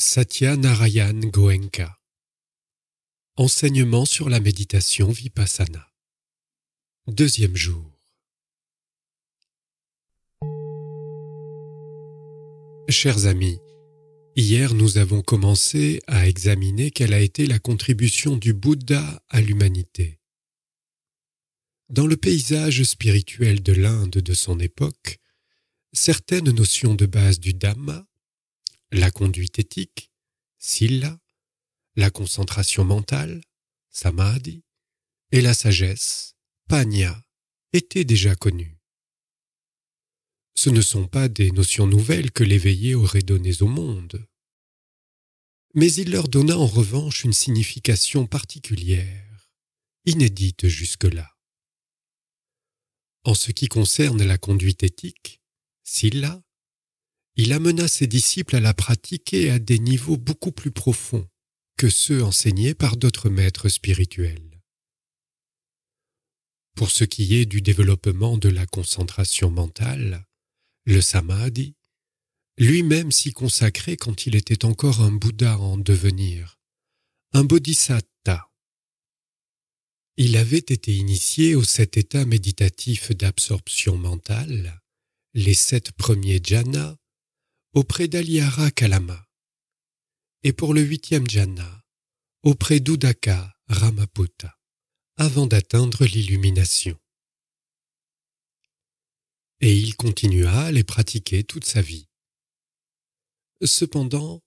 Satya Narayan Goenka Enseignement sur la méditation vipassana Deuxième jour Chers amis, hier nous avons commencé à examiner quelle a été la contribution du Bouddha à l'humanité. Dans le paysage spirituel de l'Inde de son époque, certaines notions de base du Dhamma la conduite éthique, silla, la concentration mentale, samadhi, et la sagesse, panya, étaient déjà connues. Ce ne sont pas des notions nouvelles que l'éveillé aurait données au monde. Mais il leur donna en revanche une signification particulière, inédite jusque-là. En ce qui concerne la conduite éthique, silla, il amena ses disciples à la pratiquer à des niveaux beaucoup plus profonds que ceux enseignés par d'autres maîtres spirituels. Pour ce qui est du développement de la concentration mentale, le samadhi, lui-même s'y consacrait quand il était encore un Bouddha en devenir, un Bodhisattva. Il avait été initié aux sept états méditatifs d'absorption mentale, les sept premiers jhanas, auprès d'Aliara Kalama, et pour le huitième jhana, auprès d'Udaka Ramaputta, avant d'atteindre l'illumination. Et il continua à les pratiquer toute sa vie. Cependant,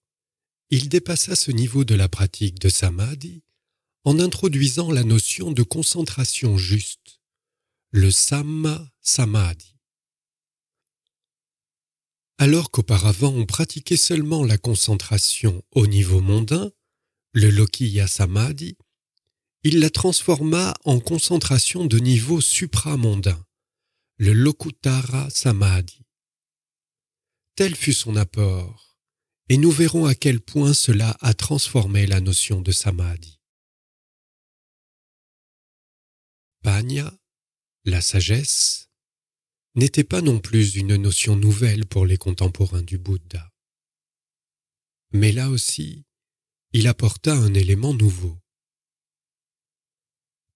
il dépassa ce niveau de la pratique de samadhi en introduisant la notion de concentration juste, le samma samadhi, alors qu'auparavant on pratiquait seulement la concentration au niveau mondain, le Lokiya Samadhi, il la transforma en concentration de niveau supramondain, le Lokutara Samadhi. Tel fut son apport, et nous verrons à quel point cela a transformé la notion de Samadhi. Panya, la sagesse, n'était pas non plus une notion nouvelle pour les contemporains du Bouddha. Mais là aussi, il apporta un élément nouveau.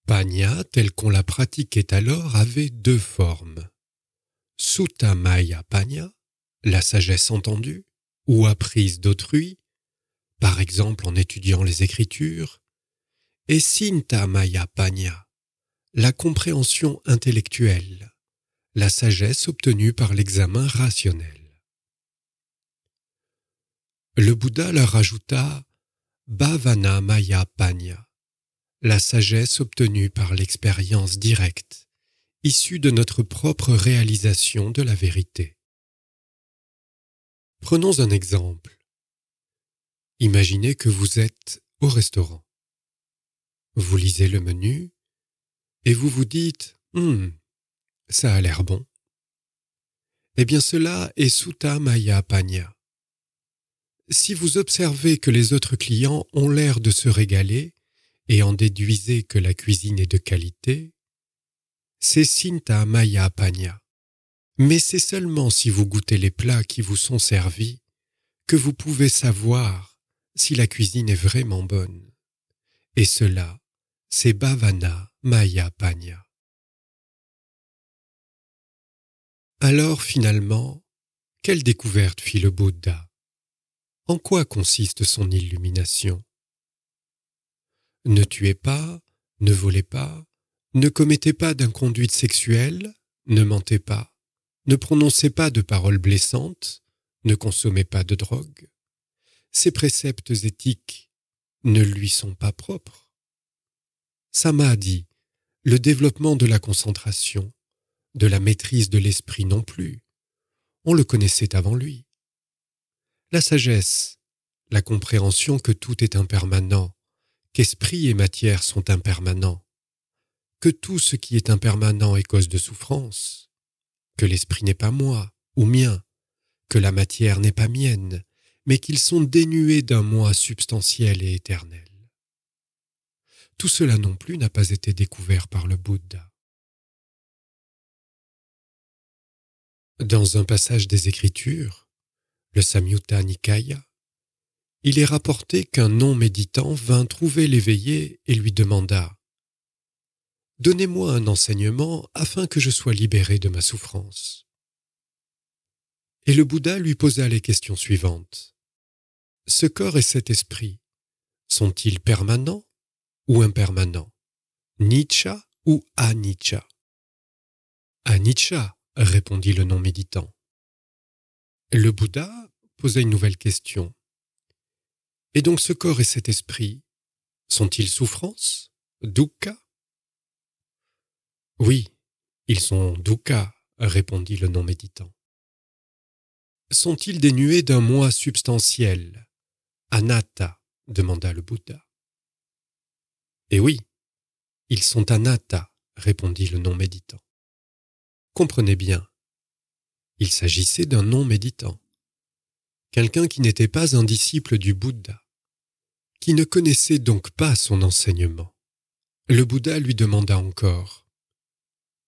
Panya, tel qu'on la pratiquait alors, avait deux formes. maya Panya, la sagesse entendue, ou apprise d'autrui, par exemple en étudiant les Écritures, et Sintamaya Panya, la compréhension intellectuelle la sagesse obtenue par l'examen rationnel. Le Bouddha leur ajouta Bhavana Maya Panya, la sagesse obtenue par l'expérience directe, issue de notre propre réalisation de la vérité. Prenons un exemple. Imaginez que vous êtes au restaurant. Vous lisez le menu et vous vous dites Hum, ça a l'air bon. Eh bien cela est Sutta Maya Panya. Si vous observez que les autres clients ont l'air de se régaler et en déduisez que la cuisine est de qualité, c'est Sinta Maya Panya. Mais c'est seulement si vous goûtez les plats qui vous sont servis que vous pouvez savoir si la cuisine est vraiment bonne. Et cela, c'est Bhavana Maya Panya. Alors finalement, quelle découverte fit le Bouddha En quoi consiste son illumination Ne tuez pas, ne volez pas, ne commettez pas d'inconduite sexuelle, ne mentez pas, ne prononcez pas de paroles blessantes, ne consommez pas de drogue. Ces préceptes éthiques ne lui sont pas propres. Samadhi, le développement de la concentration, de la maîtrise de l'esprit non plus. On le connaissait avant lui. La sagesse, la compréhension que tout est impermanent, qu'esprit et matière sont impermanents, que tout ce qui est impermanent est cause de souffrance, que l'esprit n'est pas moi ou mien, que la matière n'est pas mienne, mais qu'ils sont dénués d'un moi substantiel et éternel. Tout cela non plus n'a pas été découvert par le Bouddha. Dans un passage des Écritures, le Samyutta Nikaya, il est rapporté qu'un non-méditant vint trouver l'éveillé et lui demanda Donnez-moi un enseignement afin que je sois libéré de ma souffrance. Et le Bouddha lui posa les questions suivantes. Ce corps et cet esprit sont-ils permanents ou impermanents Nietzsche ou anicca répondit le non-méditant. Le Bouddha posa une nouvelle question. Et donc ce corps et cet esprit, sont-ils souffrance, dukkha Oui, ils sont dukkha, répondit le non-méditant. Sont-ils dénués d'un moi substantiel Anatta, demanda le Bouddha. Eh oui, ils sont anatta, répondit le non-méditant. Comprenez bien. Il s'agissait d'un non-méditant, quelqu'un qui n'était pas un disciple du Bouddha, qui ne connaissait donc pas son enseignement. Le Bouddha lui demanda encore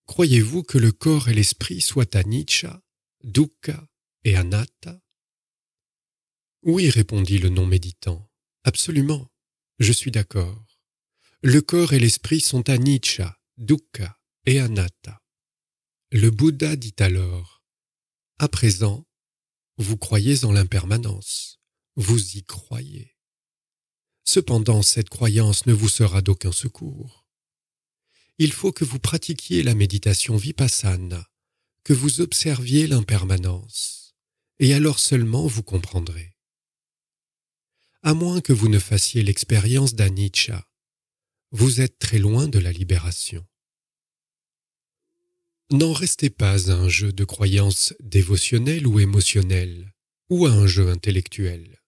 Croyez-vous que le corps et l'esprit soient anicca, dukkha et anatta Oui, répondit le non-méditant. Absolument, je suis d'accord. Le corps et l'esprit sont anicca, dukkha et anatta. Le Bouddha dit alors À présent, vous croyez en l'impermanence, vous y croyez. Cependant, cette croyance ne vous sera d'aucun secours. Il faut que vous pratiquiez la méditation vipassana, que vous observiez l'impermanence, et alors seulement vous comprendrez. À moins que vous ne fassiez l'expérience d'Anicca, vous êtes très loin de la libération n'en restez pas à un jeu de croyances dévotionnelles ou émotionnelles, ou à un jeu intellectuel.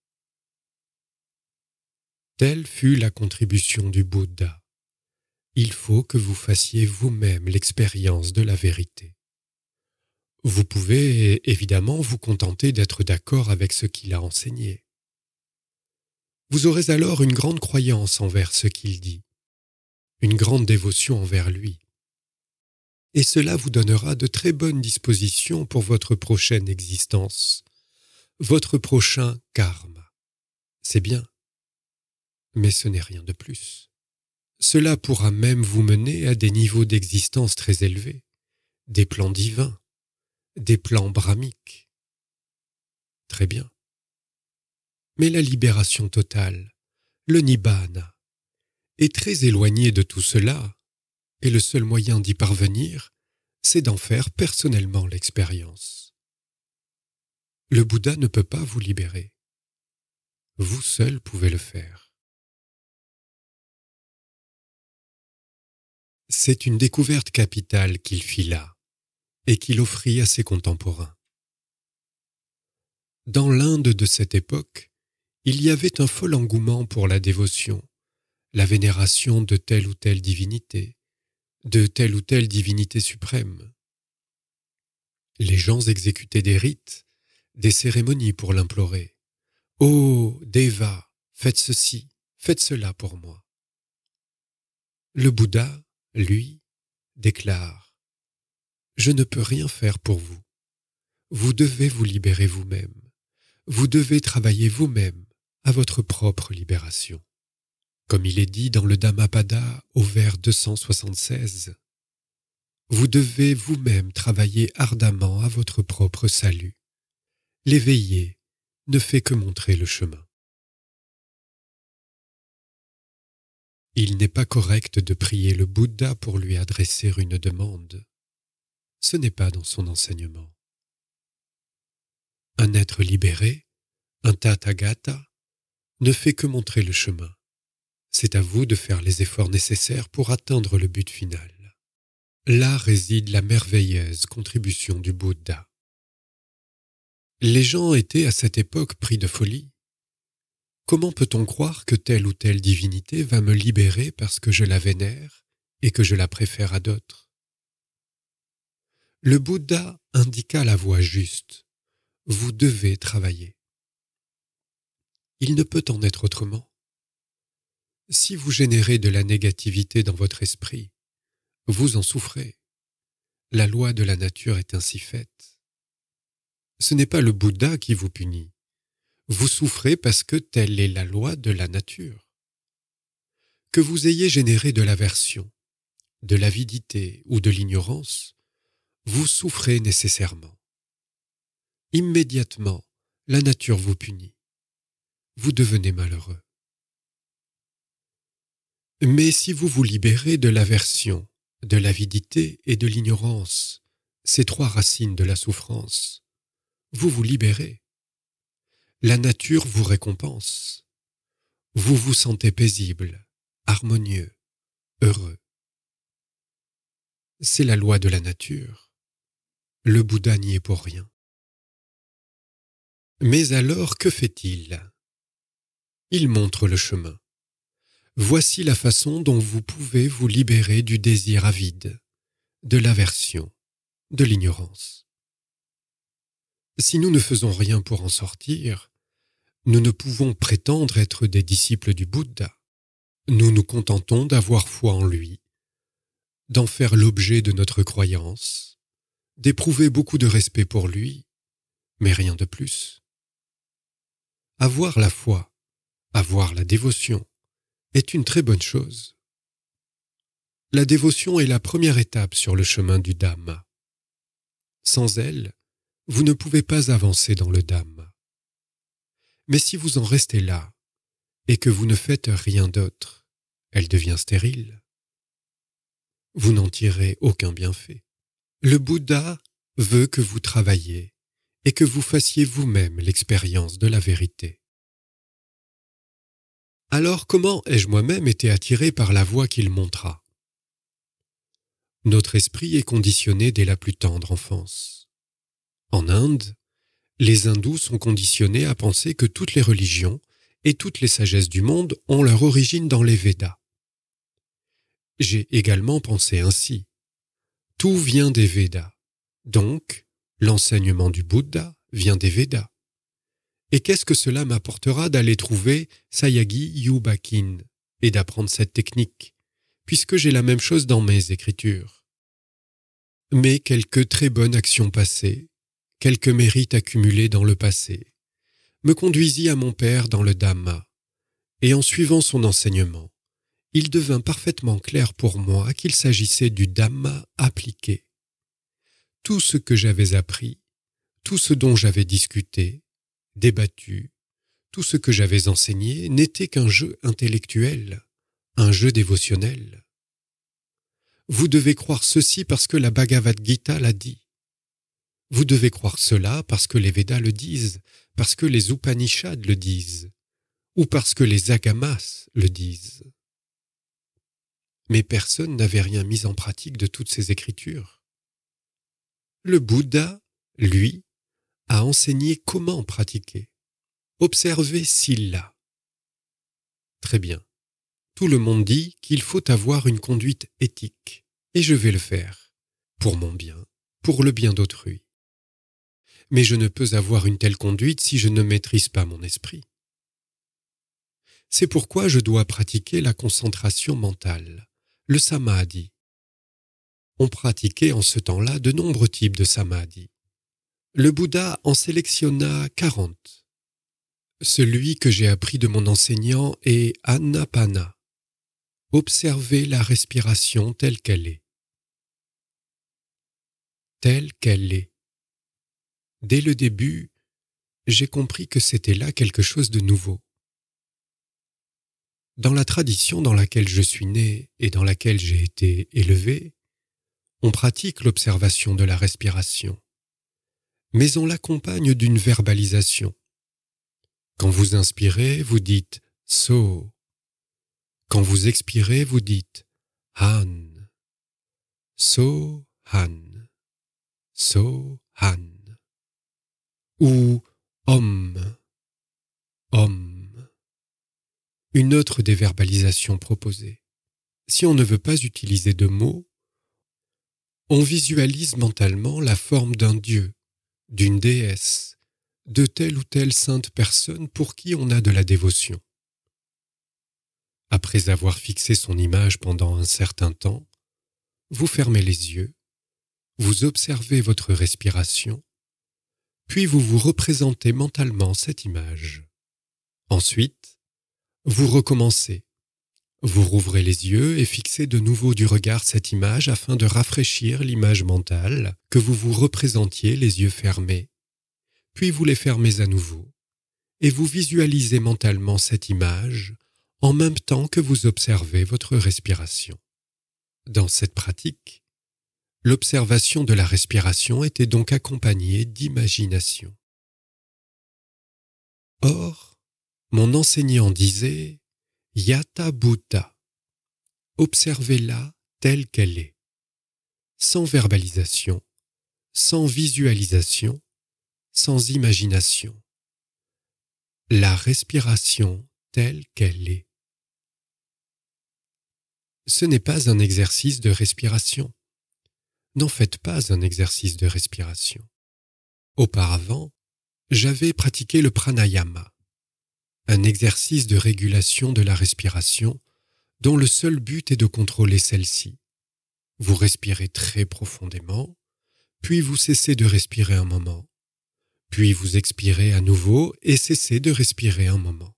Telle fut la contribution du Bouddha. Il faut que vous fassiez vous-même l'expérience de la vérité. Vous pouvez évidemment vous contenter d'être d'accord avec ce qu'il a enseigné. Vous aurez alors une grande croyance envers ce qu'il dit, une grande dévotion envers lui et cela vous donnera de très bonnes dispositions pour votre prochaine existence, votre prochain karma. C'est bien, mais ce n'est rien de plus. Cela pourra même vous mener à des niveaux d'existence très élevés, des plans divins, des plans brahmiques. Très bien. Mais la libération totale, le nibbana, est très éloignée de tout cela et le seul moyen d'y parvenir, c'est d'en faire personnellement l'expérience. Le Bouddha ne peut pas vous libérer. Vous seul pouvez le faire. C'est une découverte capitale qu'il fit là et qu'il offrit à ses contemporains. Dans l'Inde de cette époque, il y avait un fol engouement pour la dévotion, la vénération de telle ou telle divinité, de telle ou telle divinité suprême. Les gens exécutaient des rites, des cérémonies pour l'implorer. oh, Deva, faites ceci, faites cela pour moi. Le Bouddha, lui, déclare Je ne peux rien faire pour vous. Vous devez vous libérer vous-même. Vous devez travailler vous-même à votre propre libération. Comme il est dit dans le Dhammapada au vers 276, Vous devez vous-même travailler ardemment à votre propre salut. L'éveiller ne fait que montrer le chemin. Il n'est pas correct de prier le Bouddha pour lui adresser une demande. Ce n'est pas dans son enseignement. Un être libéré, un tathagata, ne fait que montrer le chemin. C'est à vous de faire les efforts nécessaires pour atteindre le but final. Là réside la merveilleuse contribution du Bouddha. Les gens étaient à cette époque pris de folie. Comment peut-on croire que telle ou telle divinité va me libérer parce que je la vénère et que je la préfère à d'autres Le Bouddha indiqua la voie juste. Vous devez travailler. Il ne peut en être autrement. Si vous générez de la négativité dans votre esprit, vous en souffrez. La loi de la nature est ainsi faite. Ce n'est pas le Bouddha qui vous punit. Vous souffrez parce que telle est la loi de la nature. Que vous ayez généré de l'aversion, de l'avidité ou de l'ignorance, vous souffrez nécessairement. Immédiatement, la nature vous punit. Vous devenez malheureux. Mais si vous vous libérez de l'aversion, de l'avidité et de l'ignorance, ces trois racines de la souffrance, vous vous libérez. La nature vous récompense. Vous vous sentez paisible, harmonieux, heureux. C'est la loi de la nature. Le Bouddha n'y est pour rien. Mais alors que fait-il Il montre le chemin voici la façon dont vous pouvez vous libérer du désir avide, de l'aversion, de l'ignorance. Si nous ne faisons rien pour en sortir, nous ne pouvons prétendre être des disciples du Bouddha. Nous nous contentons d'avoir foi en lui, d'en faire l'objet de notre croyance, d'éprouver beaucoup de respect pour lui, mais rien de plus. Avoir la foi, avoir la dévotion, est une très bonne chose. La dévotion est la première étape sur le chemin du Dhamma. Sans elle, vous ne pouvez pas avancer dans le Dhamma. Mais si vous en restez là, et que vous ne faites rien d'autre, elle devient stérile. Vous n'en tirez aucun bienfait. Le Bouddha veut que vous travailliez et que vous fassiez vous-même l'expérience de la vérité alors comment ai-je moi-même été attiré par la voix qu'il montra Notre esprit est conditionné dès la plus tendre enfance. En Inde, les hindous sont conditionnés à penser que toutes les religions et toutes les sagesses du monde ont leur origine dans les Védas. J'ai également pensé ainsi. Tout vient des Védas. Donc, l'enseignement du Bouddha vient des Védas. Et qu'est-ce que cela m'apportera d'aller trouver Sayagi Yubakin et d'apprendre cette technique, puisque j'ai la même chose dans mes écritures Mais quelques très bonnes actions passées, quelques mérites accumulés dans le passé, me conduisit à mon père dans le Dhamma, et en suivant son enseignement, il devint parfaitement clair pour moi qu'il s'agissait du Dhamma appliqué. Tout ce que j'avais appris, tout ce dont j'avais discuté, débattu. Tout ce que j'avais enseigné n'était qu'un jeu intellectuel, un jeu dévotionnel. Vous devez croire ceci parce que la Bhagavad Gita l'a dit. Vous devez croire cela parce que les Vedas le disent, parce que les Upanishads le disent, ou parce que les Agamas le disent. Mais personne n'avait rien mis en pratique de toutes ces écritures. Le Bouddha, lui, à enseigner comment pratiquer. Observez s'il l'a. Très bien. Tout le monde dit qu'il faut avoir une conduite éthique, et je vais le faire, pour mon bien, pour le bien d'autrui. Mais je ne peux avoir une telle conduite si je ne maîtrise pas mon esprit. C'est pourquoi je dois pratiquer la concentration mentale, le samadhi. On pratiquait en ce temps-là de nombreux types de samadhi le Bouddha en sélectionna quarante. Celui que j'ai appris de mon enseignant est Annapana. Observez la respiration telle qu'elle est. Telle qu'elle est. Dès le début, j'ai compris que c'était là quelque chose de nouveau. Dans la tradition dans laquelle je suis né et dans laquelle j'ai été élevé, on pratique l'observation de la respiration mais on l'accompagne d'une verbalisation. Quand vous inspirez, vous dites So. Quand vous expirez, vous dites Han. So Han. So Han. Ou Om. Om. Une autre déverbalisation proposée. Si on ne veut pas utiliser de mots, on visualise mentalement la forme d'un dieu, d'une déesse, de telle ou telle sainte personne pour qui on a de la dévotion. Après avoir fixé son image pendant un certain temps, vous fermez les yeux, vous observez votre respiration, puis vous vous représentez mentalement cette image. Ensuite, vous recommencez vous rouvrez les yeux et fixez de nouveau du regard cette image afin de rafraîchir l'image mentale que vous vous représentiez les yeux fermés. Puis vous les fermez à nouveau. Et vous visualisez mentalement cette image en même temps que vous observez votre respiration. Dans cette pratique, l'observation de la respiration était donc accompagnée d'imagination. Or, mon enseignant disait Yata BUDDHA, Observez-la telle qu'elle est, sans verbalisation, sans visualisation, sans imagination. La respiration telle qu'elle est. Ce n'est pas un exercice de respiration. N'en faites pas un exercice de respiration. Auparavant, j'avais pratiqué le pranayama, un exercice de régulation de la respiration dont le seul but est de contrôler celle-ci. Vous respirez très profondément, puis vous cessez de respirer un moment, puis vous expirez à nouveau et cessez de respirer un moment.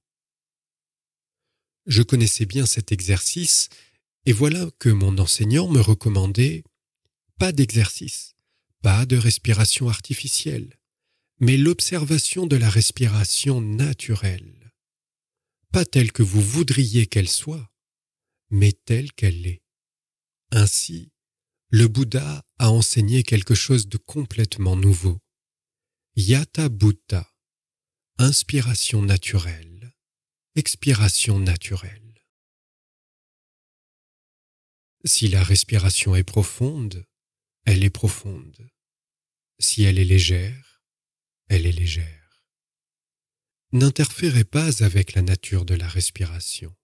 Je connaissais bien cet exercice et voilà que mon enseignant me recommandait pas d'exercice, pas de respiration artificielle, mais l'observation de la respiration naturelle pas telle que vous voudriez qu'elle soit, mais telle qu'elle est. Ainsi, le Bouddha a enseigné quelque chose de complètement nouveau. Yata Bhutta, inspiration naturelle, expiration naturelle. Si la respiration est profonde, elle est profonde. Si elle est légère, elle est légère n'interférez pas avec la nature de la respiration.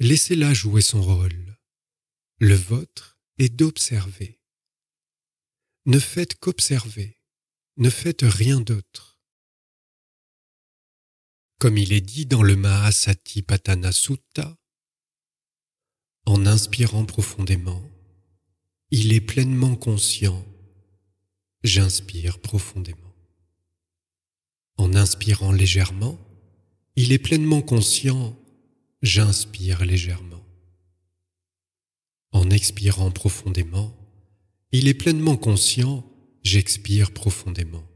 Laissez-la jouer son rôle. Le vôtre est d'observer. Ne faites qu'observer, ne faites rien d'autre. Comme il est dit dans le Mahasati Patanasutta, « Sutta, en inspirant profondément, il est pleinement conscient, j'inspire profondément. En inspirant légèrement, il est pleinement conscient J'inspire légèrement. En expirant profondément, il est pleinement conscient J'expire profondément.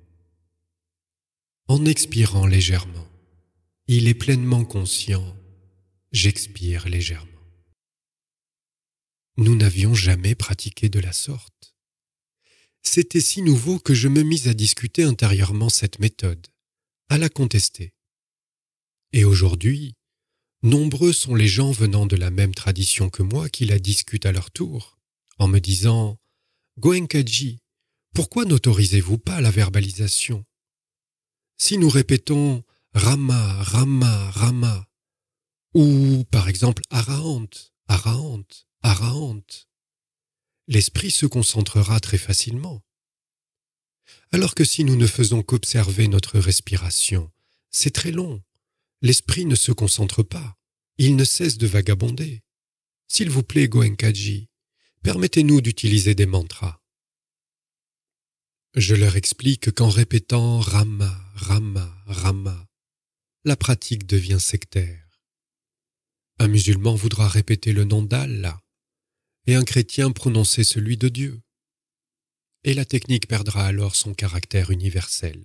En expirant légèrement, il est pleinement conscient J'expire légèrement. Nous n'avions jamais pratiqué de la sorte. C'était si nouveau que je me mis à discuter intérieurement cette méthode à la contester. Et aujourd'hui, nombreux sont les gens venant de la même tradition que moi qui la discutent à leur tour, en me disant Goenkaji, pourquoi n'autorisez-vous pas la verbalisation Si nous répétons Rama, Rama, Rama, ou par exemple Arahant, Arahant, Arahant, l'esprit se concentrera très facilement. Alors que si nous ne faisons qu'observer notre respiration, c'est très long. L'esprit ne se concentre pas. Il ne cesse de vagabonder. S'il vous plaît, Goenkaji, permettez-nous d'utiliser des mantras. Je leur explique qu'en répétant Rama, Rama, Rama, la pratique devient sectaire. Un musulman voudra répéter le nom d'Allah et un chrétien prononcer celui de Dieu et la technique perdra alors son caractère universel.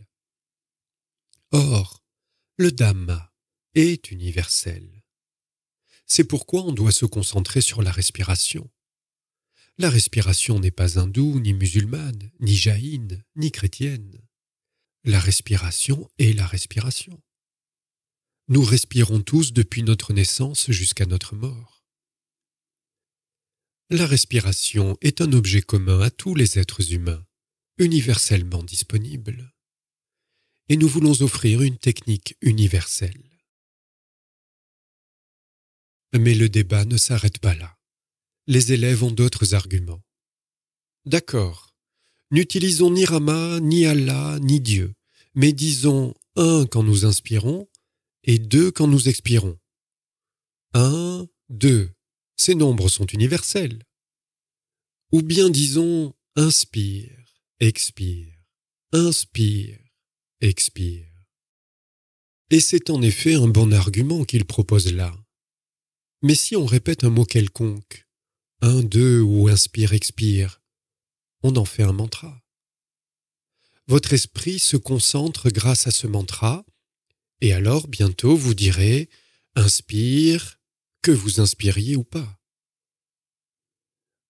Or, le Dhamma est universel. C'est pourquoi on doit se concentrer sur la respiration. La respiration n'est pas hindoue, ni musulmane, ni jaïne, ni chrétienne. La respiration est la respiration. Nous respirons tous depuis notre naissance jusqu'à notre mort. La respiration est un objet commun à tous les êtres humains, universellement disponible. Et nous voulons offrir une technique universelle. Mais le débat ne s'arrête pas là. Les élèves ont d'autres arguments. D'accord, n'utilisons ni Rama, ni Allah, ni Dieu, mais disons un quand nous inspirons et deux quand nous expirons. Un, deux, ces nombres sont universels. Ou bien disons inspire, expire, inspire, expire. Et c'est en effet un bon argument qu'il propose là. Mais si on répète un mot quelconque, un, deux ou inspire, expire, on en fait un mantra. Votre esprit se concentre grâce à ce mantra, et alors bientôt vous direz inspire, que vous inspiriez ou pas.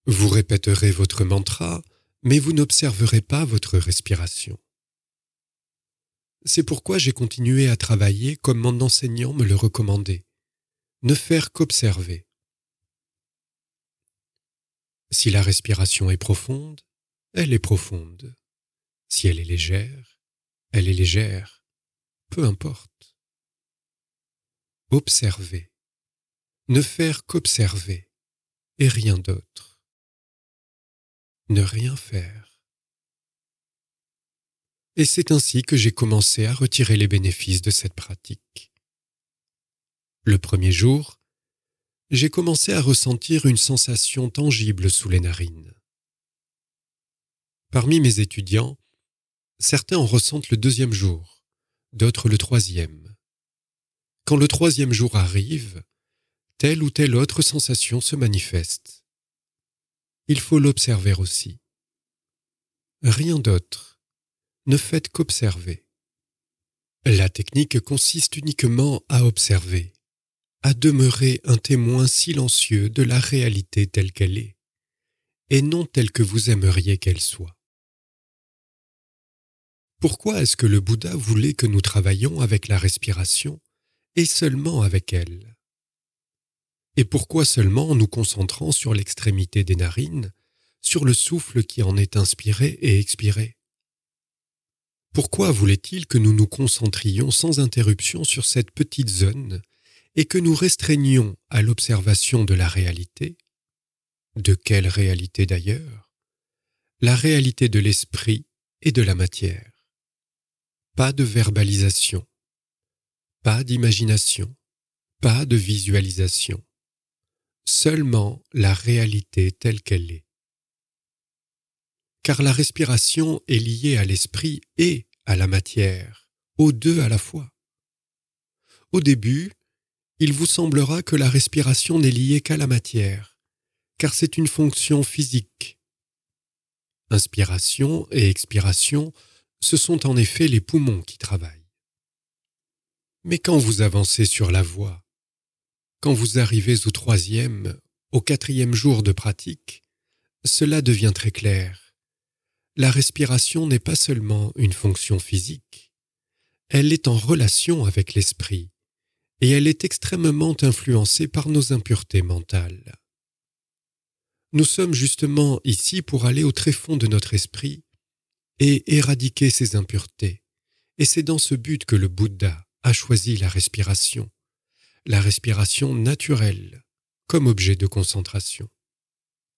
Vous répéterez votre mantra, mais vous n'observerez pas votre respiration. C'est pourquoi j'ai continué à travailler comme mon enseignant me le recommandait, ne faire qu'observer. Si la respiration est profonde, elle est profonde. Si elle est légère, elle est légère. Peu importe. Observez ne faire qu'observer et rien d'autre. Ne rien faire. Et c'est ainsi que j'ai commencé à retirer les bénéfices de cette pratique. Le premier jour, j'ai commencé à ressentir une sensation tangible sous les narines. Parmi mes étudiants, certains en ressentent le deuxième jour, d'autres le troisième. Quand le troisième jour arrive, telle ou telle autre sensation se manifeste. Il faut l'observer aussi. Rien d'autre. Ne faites qu'observer. La technique consiste uniquement à observer, à demeurer un témoin silencieux de la réalité telle qu'elle est, et non telle que vous aimeriez qu'elle soit. Pourquoi est-ce que le Bouddha voulait que nous travaillions avec la respiration et seulement avec elle et pourquoi seulement en nous concentrant sur l'extrémité des narines, sur le souffle qui en est inspiré et expiré Pourquoi voulait-il que nous nous concentrions sans interruption sur cette petite zone et que nous restreignions à l'observation de la réalité De quelle réalité d'ailleurs La réalité de l'esprit et de la matière. Pas de verbalisation, pas d'imagination, pas de visualisation seulement la réalité telle qu'elle est. Car la respiration est liée à l'esprit et à la matière, aux deux à la fois. Au début, il vous semblera que la respiration n'est liée qu'à la matière, car c'est une fonction physique. Inspiration et expiration, ce sont en effet les poumons qui travaillent. Mais quand vous avancez sur la voie, quand vous arrivez au troisième, au quatrième jour de pratique, cela devient très clair. La respiration n'est pas seulement une fonction physique, elle est en relation avec l'esprit, et elle est extrêmement influencée par nos impuretés mentales. Nous sommes justement ici pour aller au fond de notre esprit et éradiquer ces impuretés, et c'est dans ce but que le Bouddha a choisi la respiration la respiration naturelle comme objet de concentration.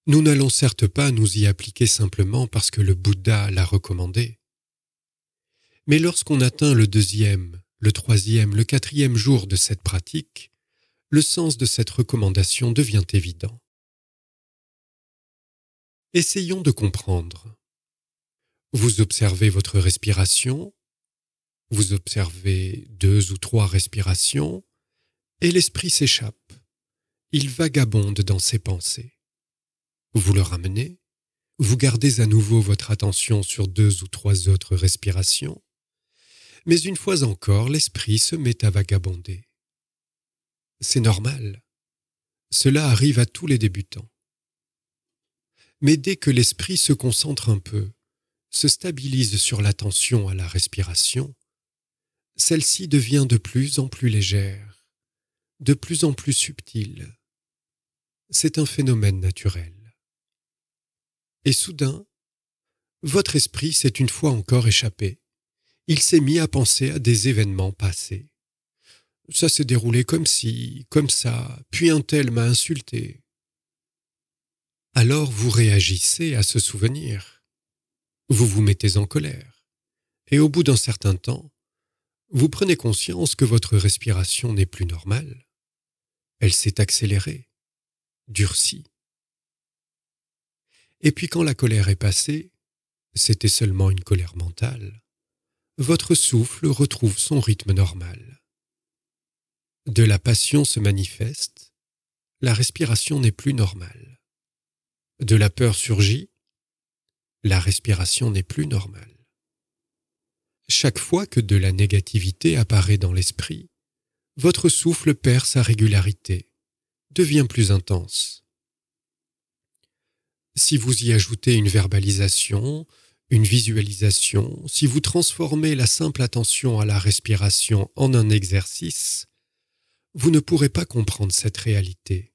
Nous n'allons certes pas nous y appliquer simplement parce que le Bouddha l'a recommandé. Mais lorsqu'on atteint le deuxième, le troisième, le quatrième jour de cette pratique, le sens de cette recommandation devient évident. Essayons de comprendre. Vous observez votre respiration, vous observez deux ou trois respirations, et l'esprit s'échappe. Il vagabonde dans ses pensées. Vous le ramenez, vous gardez à nouveau votre attention sur deux ou trois autres respirations, mais une fois encore l'esprit se met à vagabonder. C'est normal. Cela arrive à tous les débutants. Mais dès que l'esprit se concentre un peu, se stabilise sur l'attention à la respiration, celle-ci devient de plus en plus légère de plus en plus subtil. C'est un phénomène naturel. Et soudain, votre esprit s'est une fois encore échappé. Il s'est mis à penser à des événements passés. Ça s'est déroulé comme ci, comme ça, puis un tel m'a insulté. Alors vous réagissez à ce souvenir. Vous vous mettez en colère. Et au bout d'un certain temps, vous prenez conscience que votre respiration n'est plus normale. Elle s'est accélérée, durcie. Et puis quand la colère est passée, c'était seulement une colère mentale, votre souffle retrouve son rythme normal. De la passion se manifeste, la respiration n'est plus normale. De la peur surgit, la respiration n'est plus normale. Chaque fois que de la négativité apparaît dans l'esprit, votre souffle perd sa régularité, devient plus intense. Si vous y ajoutez une verbalisation, une visualisation, si vous transformez la simple attention à la respiration en un exercice, vous ne pourrez pas comprendre cette réalité,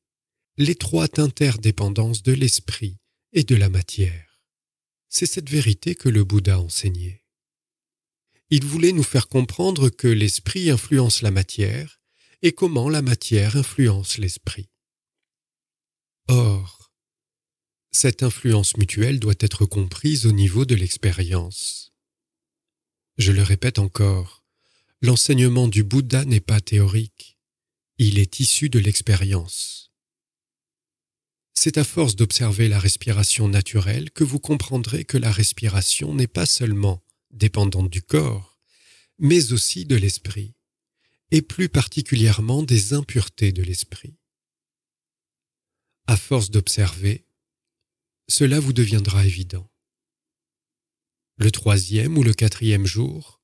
l'étroite interdépendance de l'esprit et de la matière. C'est cette vérité que le Bouddha enseignait. Il voulait nous faire comprendre que l'esprit influence la matière et comment la matière influence l'esprit. Or, cette influence mutuelle doit être comprise au niveau de l'expérience. Je le répète encore, l'enseignement du Bouddha n'est pas théorique, il est issu de l'expérience. C'est à force d'observer la respiration naturelle que vous comprendrez que la respiration n'est pas seulement dépendante du corps, mais aussi de l'esprit, et plus particulièrement des impuretés de l'esprit. À force d'observer, cela vous deviendra évident. Le troisième ou le quatrième jour,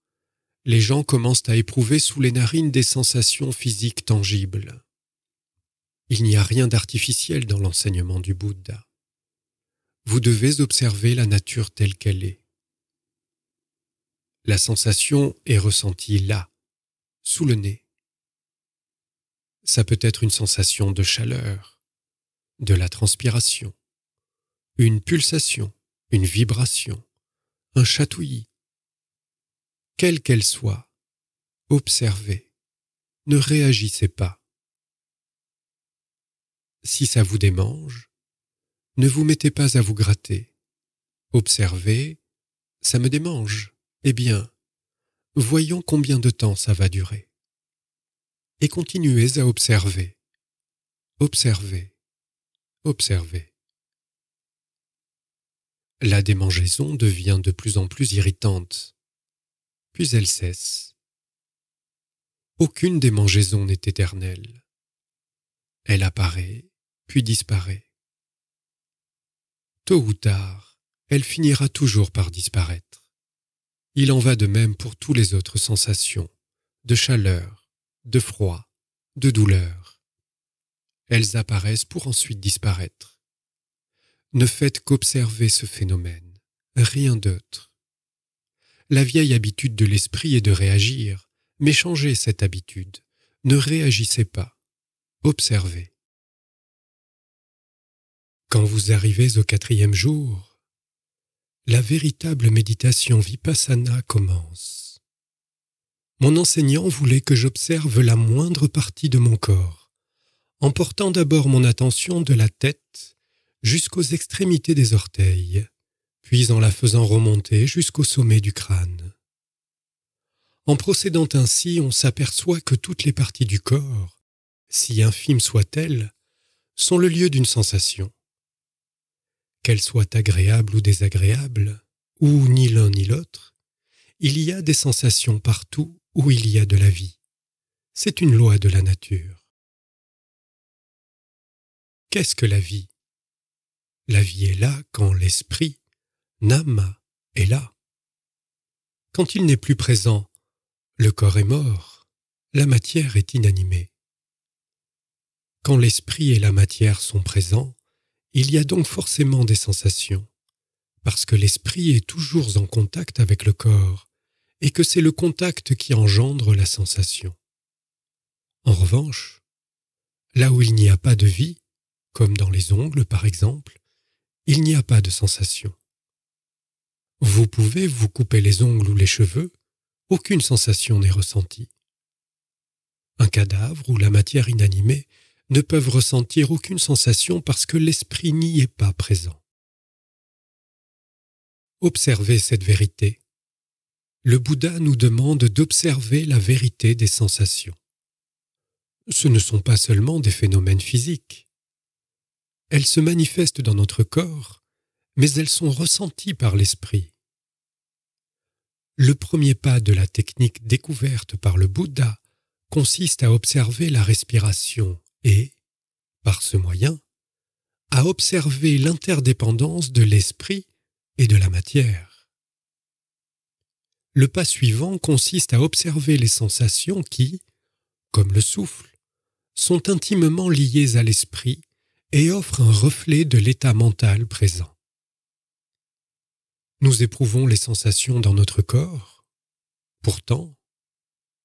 les gens commencent à éprouver sous les narines des sensations physiques tangibles. Il n'y a rien d'artificiel dans l'enseignement du Bouddha. Vous devez observer la nature telle qu'elle est. La sensation est ressentie là, sous le nez. Ça peut être une sensation de chaleur, de la transpiration, une pulsation, une vibration, un chatouillis. Quelle qu'elle soit, observez, ne réagissez pas. Si ça vous démange, ne vous mettez pas à vous gratter. Observez, ça me démange. Eh bien, voyons combien de temps ça va durer. Et continuez à observer, observer, observer. La démangeaison devient de plus en plus irritante, puis elle cesse. Aucune démangeaison n'est éternelle. Elle apparaît, puis disparaît. Tôt ou tard, elle finira toujours par disparaître. Il en va de même pour tous les autres sensations, de chaleur, de froid, de douleur. Elles apparaissent pour ensuite disparaître. Ne faites qu'observer ce phénomène, rien d'autre. La vieille habitude de l'esprit est de réagir, mais changez cette habitude. Ne réagissez pas. Observez. Quand vous arrivez au quatrième jour, la véritable méditation vipassana commence. Mon enseignant voulait que j'observe la moindre partie de mon corps, en portant d'abord mon attention de la tête jusqu'aux extrémités des orteils, puis en la faisant remonter jusqu'au sommet du crâne. En procédant ainsi, on s'aperçoit que toutes les parties du corps, si infimes soient-elles, sont le lieu d'une sensation qu'elle soit agréable ou désagréable, ou ni l'un ni l'autre, il y a des sensations partout où il y a de la vie. C'est une loi de la nature. Qu'est-ce que la vie La vie est là quand l'esprit, Nama, est là. Quand il n'est plus présent, le corps est mort, la matière est inanimée. Quand l'esprit et la matière sont présents, il y a donc forcément des sensations, parce que l'esprit est toujours en contact avec le corps, et que c'est le contact qui engendre la sensation. En revanche, là où il n'y a pas de vie, comme dans les ongles par exemple, il n'y a pas de sensation. Vous pouvez vous couper les ongles ou les cheveux, aucune sensation n'est ressentie. Un cadavre ou la matière inanimée ne peuvent ressentir aucune sensation parce que l'esprit n'y est pas présent. Observez cette vérité. Le Bouddha nous demande d'observer la vérité des sensations. Ce ne sont pas seulement des phénomènes physiques. Elles se manifestent dans notre corps, mais elles sont ressenties par l'esprit. Le premier pas de la technique découverte par le Bouddha consiste à observer la respiration, et, par ce moyen, à observer l'interdépendance de l'esprit et de la matière. Le pas suivant consiste à observer les sensations qui, comme le souffle, sont intimement liées à l'esprit et offrent un reflet de l'état mental présent. Nous éprouvons les sensations dans notre corps. Pourtant,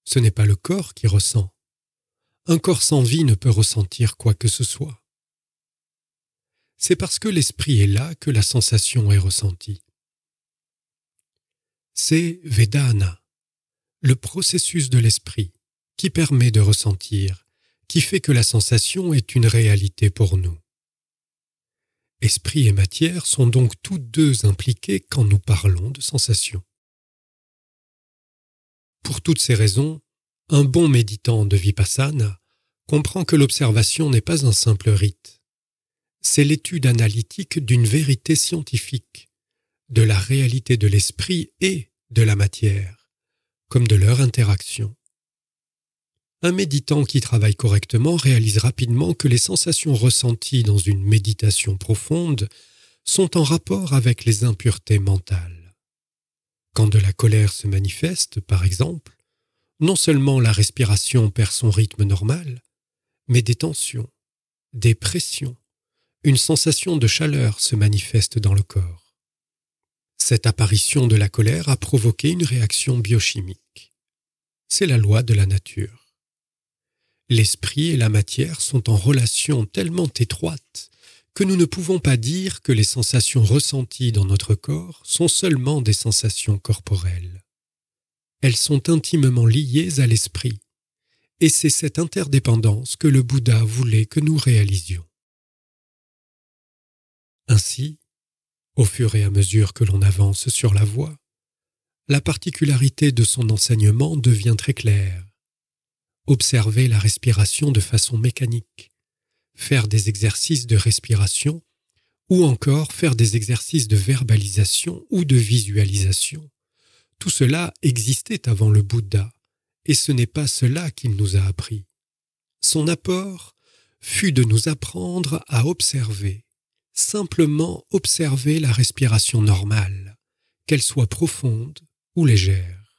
ce n'est pas le corps qui ressent, un corps sans vie ne peut ressentir quoi que ce soit. C'est parce que l'esprit est là que la sensation est ressentie. C'est Vedana, le processus de l'esprit, qui permet de ressentir, qui fait que la sensation est une réalité pour nous. Esprit et matière sont donc tous deux impliqués quand nous parlons de sensation. Pour toutes ces raisons, un bon méditant de Vipassana comprend que l'observation n'est pas un simple rite. C'est l'étude analytique d'une vérité scientifique, de la réalité de l'esprit et de la matière, comme de leur interaction. Un méditant qui travaille correctement réalise rapidement que les sensations ressenties dans une méditation profonde sont en rapport avec les impuretés mentales. Quand de la colère se manifeste, par exemple, non seulement la respiration perd son rythme normal, mais des tensions, des pressions, une sensation de chaleur se manifeste dans le corps. Cette apparition de la colère a provoqué une réaction biochimique. C'est la loi de la nature. L'esprit et la matière sont en relation tellement étroite que nous ne pouvons pas dire que les sensations ressenties dans notre corps sont seulement des sensations corporelles. Elles sont intimement liées à l'esprit. Et c'est cette interdépendance que le Bouddha voulait que nous réalisions. Ainsi, au fur et à mesure que l'on avance sur la voie, la particularité de son enseignement devient très claire. Observer la respiration de façon mécanique, faire des exercices de respiration ou encore faire des exercices de verbalisation ou de visualisation tout cela existait avant le Bouddha, et ce n'est pas cela qu'il nous a appris. Son apport fut de nous apprendre à observer, simplement observer la respiration normale, qu'elle soit profonde ou légère.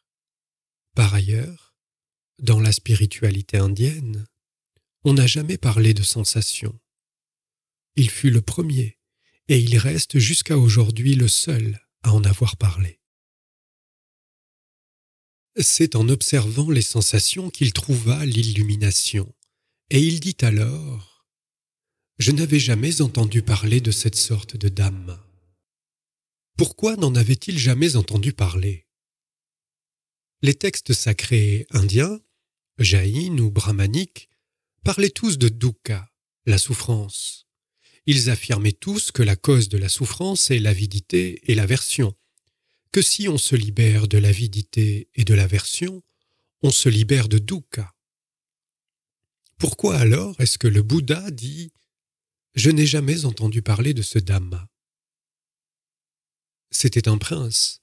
Par ailleurs, dans la spiritualité indienne, on n'a jamais parlé de sensation. Il fut le premier, et il reste jusqu'à aujourd'hui le seul à en avoir parlé. C'est en observant les sensations qu'il trouva l'illumination, et il dit alors Je n'avais jamais entendu parler de cette sorte de dame. Pourquoi n'en avait-il jamais entendu parler Les textes sacrés indiens, jaïnes ou brahmaniques, parlaient tous de dukkha, la souffrance. Ils affirmaient tous que la cause de la souffrance est l'avidité et l'aversion, que si on se libère de l'avidité et de l'aversion, on se libère de dukkha. Pourquoi alors est-ce que le Bouddha dit Je n'ai jamais entendu parler de ce Dhamma C'était un prince.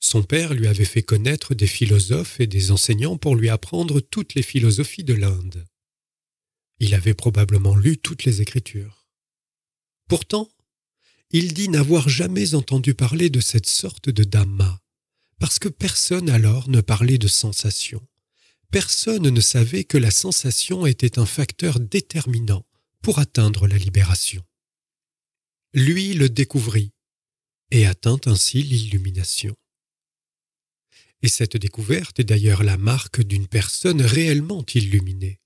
Son père lui avait fait connaître des philosophes et des enseignants pour lui apprendre toutes les philosophies de l'Inde. Il avait probablement lu toutes les écritures. Pourtant, il dit n'avoir jamais entendu parler de cette sorte de Dhamma, parce que personne alors ne parlait de sensation. Personne ne savait que la sensation était un facteur déterminant pour atteindre la libération. Lui le découvrit et atteint ainsi l'illumination. Et cette découverte est d'ailleurs la marque d'une personne réellement illuminée.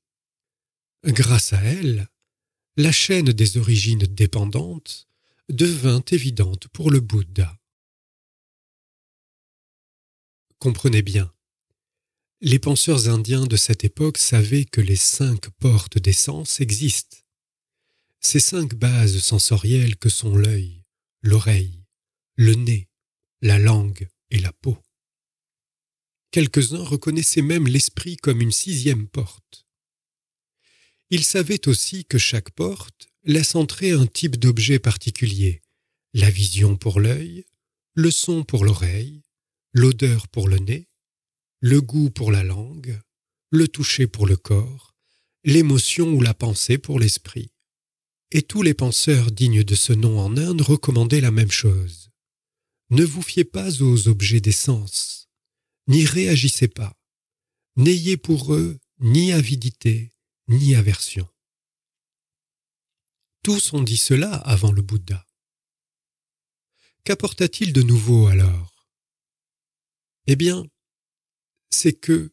Grâce à elle, la chaîne des origines dépendantes, devint évidente pour le Bouddha. Comprenez bien, les penseurs indiens de cette époque savaient que les cinq portes des sens existent. Ces cinq bases sensorielles que sont l'œil, l'oreille, le nez, la langue et la peau. Quelques-uns reconnaissaient même l'esprit comme une sixième porte. Ils savaient aussi que chaque porte laisse entrer un type d'objet particulier, la vision pour l'œil, le son pour l'oreille, l'odeur pour le nez, le goût pour la langue, le toucher pour le corps, l'émotion ou la pensée pour l'esprit. Et tous les penseurs dignes de ce nom en Inde recommandaient la même chose. Ne vous fiez pas aux objets des sens, n'y réagissez pas, n'ayez pour eux ni avidité, ni aversion. Tous ont dit cela avant le Bouddha. Qu'apporta-t-il de nouveau alors Eh bien, c'est que,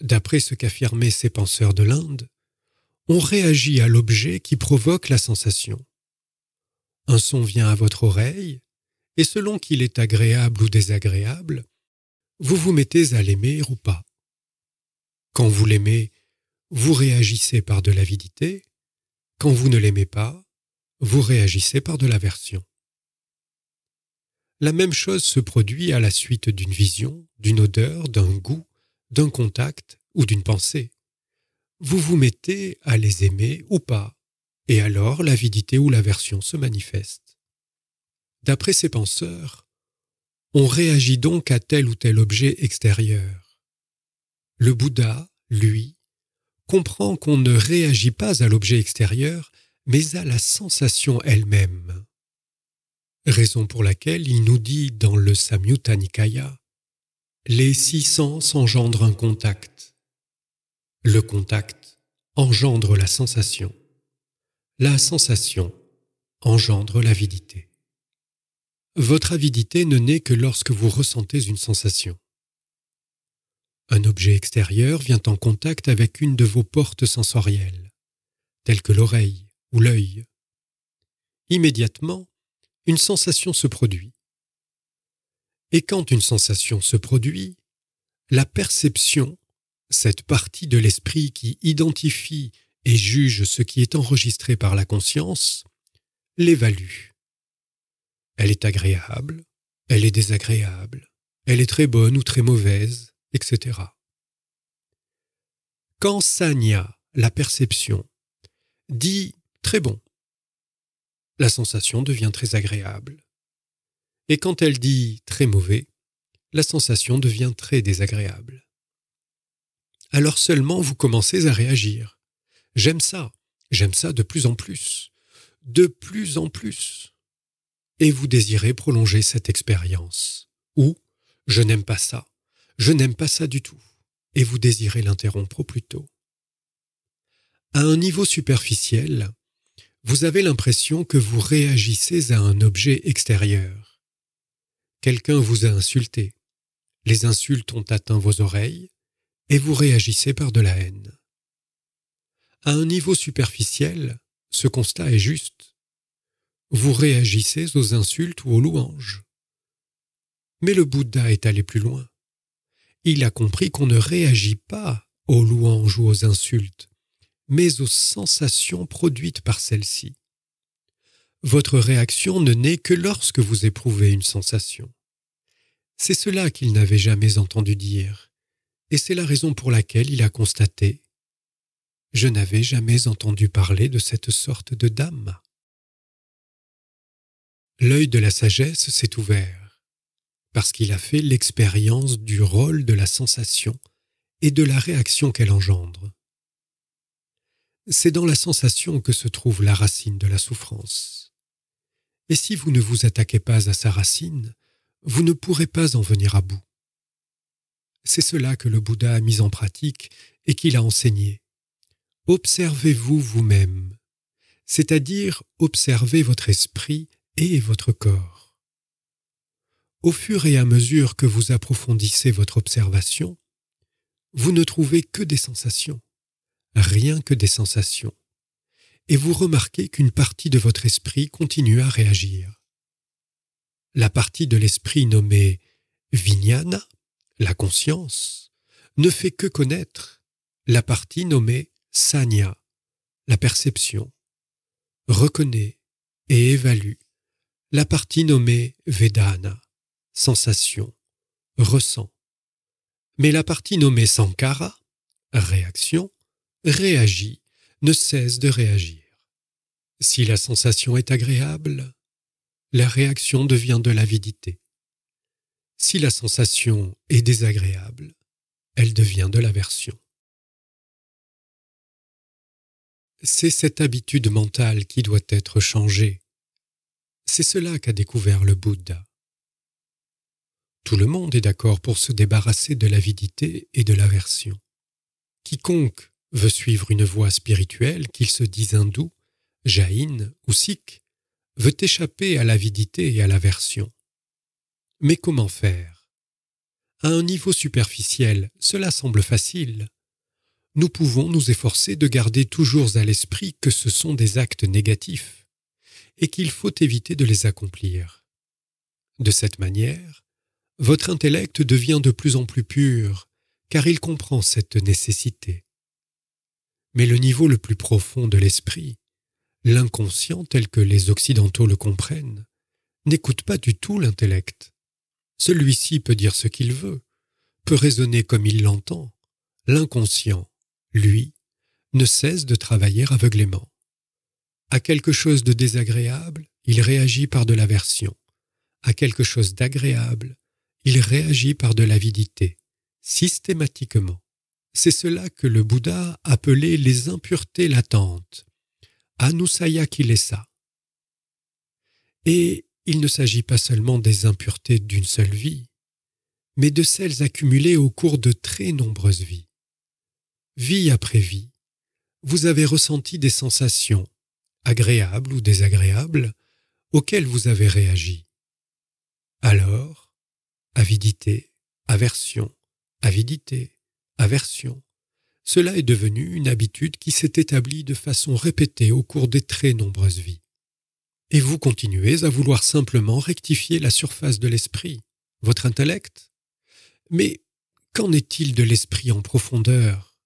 d'après ce qu'affirmaient ces penseurs de l'Inde, on réagit à l'objet qui provoque la sensation. Un son vient à votre oreille, et selon qu'il est agréable ou désagréable, vous vous mettez à l'aimer ou pas. Quand vous l'aimez, vous réagissez par de l'avidité, quand vous ne l'aimez pas, vous réagissez par de l'aversion. La même chose se produit à la suite d'une vision, d'une odeur, d'un goût, d'un contact ou d'une pensée. Vous vous mettez à les aimer ou pas, et alors l'avidité ou l'aversion se manifeste. D'après ces penseurs, on réagit donc à tel ou tel objet extérieur. Le Bouddha, lui, comprend qu'on ne réagit pas à l'objet extérieur, mais à la sensation elle-même. Raison pour laquelle il nous dit dans le Samyutta Nikaya Les six sens engendrent un contact. Le contact engendre la sensation. La sensation engendre l'avidité. Votre avidité ne naît que lorsque vous ressentez une sensation. Un objet extérieur vient en contact avec une de vos portes sensorielles, telles que l'oreille ou l'œil. Immédiatement, une sensation se produit. Et quand une sensation se produit, la perception, cette partie de l'esprit qui identifie et juge ce qui est enregistré par la conscience, l'évalue. Elle est agréable, elle est désagréable, elle est très bonne ou très mauvaise, etc. Quand Sanya, la perception, dit très bon, la sensation devient très agréable. Et quand elle dit très mauvais, la sensation devient très désagréable. Alors seulement vous commencez à réagir. J'aime ça, j'aime ça de plus en plus, de plus en plus. Et vous désirez prolonger cette expérience. Ou je n'aime pas ça, je n'aime pas ça du tout, et vous désirez l'interrompre au plus tôt. À un niveau superficiel, vous avez l'impression que vous réagissez à un objet extérieur. Quelqu'un vous a insulté, les insultes ont atteint vos oreilles, et vous réagissez par de la haine. À un niveau superficiel, ce constat est juste. Vous réagissez aux insultes ou aux louanges. Mais le Bouddha est allé plus loin. Il a compris qu'on ne réagit pas aux louanges ou aux insultes, mais aux sensations produites par celles-ci. Votre réaction ne naît que lorsque vous éprouvez une sensation. C'est cela qu'il n'avait jamais entendu dire, et c'est la raison pour laquelle il a constaté ⁇ Je n'avais jamais entendu parler de cette sorte de dame ⁇ L'œil de la sagesse s'est ouvert qu'il a fait l'expérience du rôle de la sensation et de la réaction qu'elle engendre. C'est dans la sensation que se trouve la racine de la souffrance. Et si vous ne vous attaquez pas à sa racine, vous ne pourrez pas en venir à bout. C'est cela que le Bouddha a mis en pratique et qu'il a enseigné. Observez-vous vous-même, c'est-à-dire observez votre esprit et votre corps. Au fur et à mesure que vous approfondissez votre observation, vous ne trouvez que des sensations, rien que des sensations, et vous remarquez qu'une partie de votre esprit continue à réagir. La partie de l'esprit nommée Vijnana, la conscience, ne fait que connaître la partie nommée Sanya, la perception, reconnaît et évalue la partie nommée Vedana, sensation, ressent. Mais la partie nommée Sankara, réaction, réagit, ne cesse de réagir. Si la sensation est agréable, la réaction devient de l'avidité. Si la sensation est désagréable, elle devient de l'aversion. C'est cette habitude mentale qui doit être changée. C'est cela qu'a découvert le Bouddha. Tout le monde est d'accord pour se débarrasser de l'avidité et de l'aversion. Quiconque veut suivre une voie spirituelle, qu'il se dise hindou, jaïne ou sikh, veut échapper à l'avidité et à l'aversion. Mais comment faire À un niveau superficiel, cela semble facile. Nous pouvons nous efforcer de garder toujours à l'esprit que ce sont des actes négatifs et qu'il faut éviter de les accomplir. De cette manière, votre intellect devient de plus en plus pur, car il comprend cette nécessité. Mais le niveau le plus profond de l'esprit, l'inconscient tel que les Occidentaux le comprennent, n'écoute pas du tout l'intellect. Celui-ci peut dire ce qu'il veut, peut raisonner comme il l'entend. L'inconscient, lui, ne cesse de travailler aveuglément. À quelque chose de désagréable, il réagit par de l'aversion. À quelque chose d'agréable, il réagit par de l'avidité, systématiquement. C'est cela que le Bouddha appelait les impuretés latentes, anusaya kilesa. Et il ne s'agit pas seulement des impuretés d'une seule vie, mais de celles accumulées au cours de très nombreuses vies. Vie après vie, vous avez ressenti des sensations, agréables ou désagréables, auxquelles vous avez réagi. Alors, avidité, aversion, avidité, aversion. Cela est devenu une habitude qui s'est établie de façon répétée au cours des très nombreuses vies. Et vous continuez à vouloir simplement rectifier la surface de l'esprit, votre intellect. Mais qu'en est-il de l'esprit en profondeur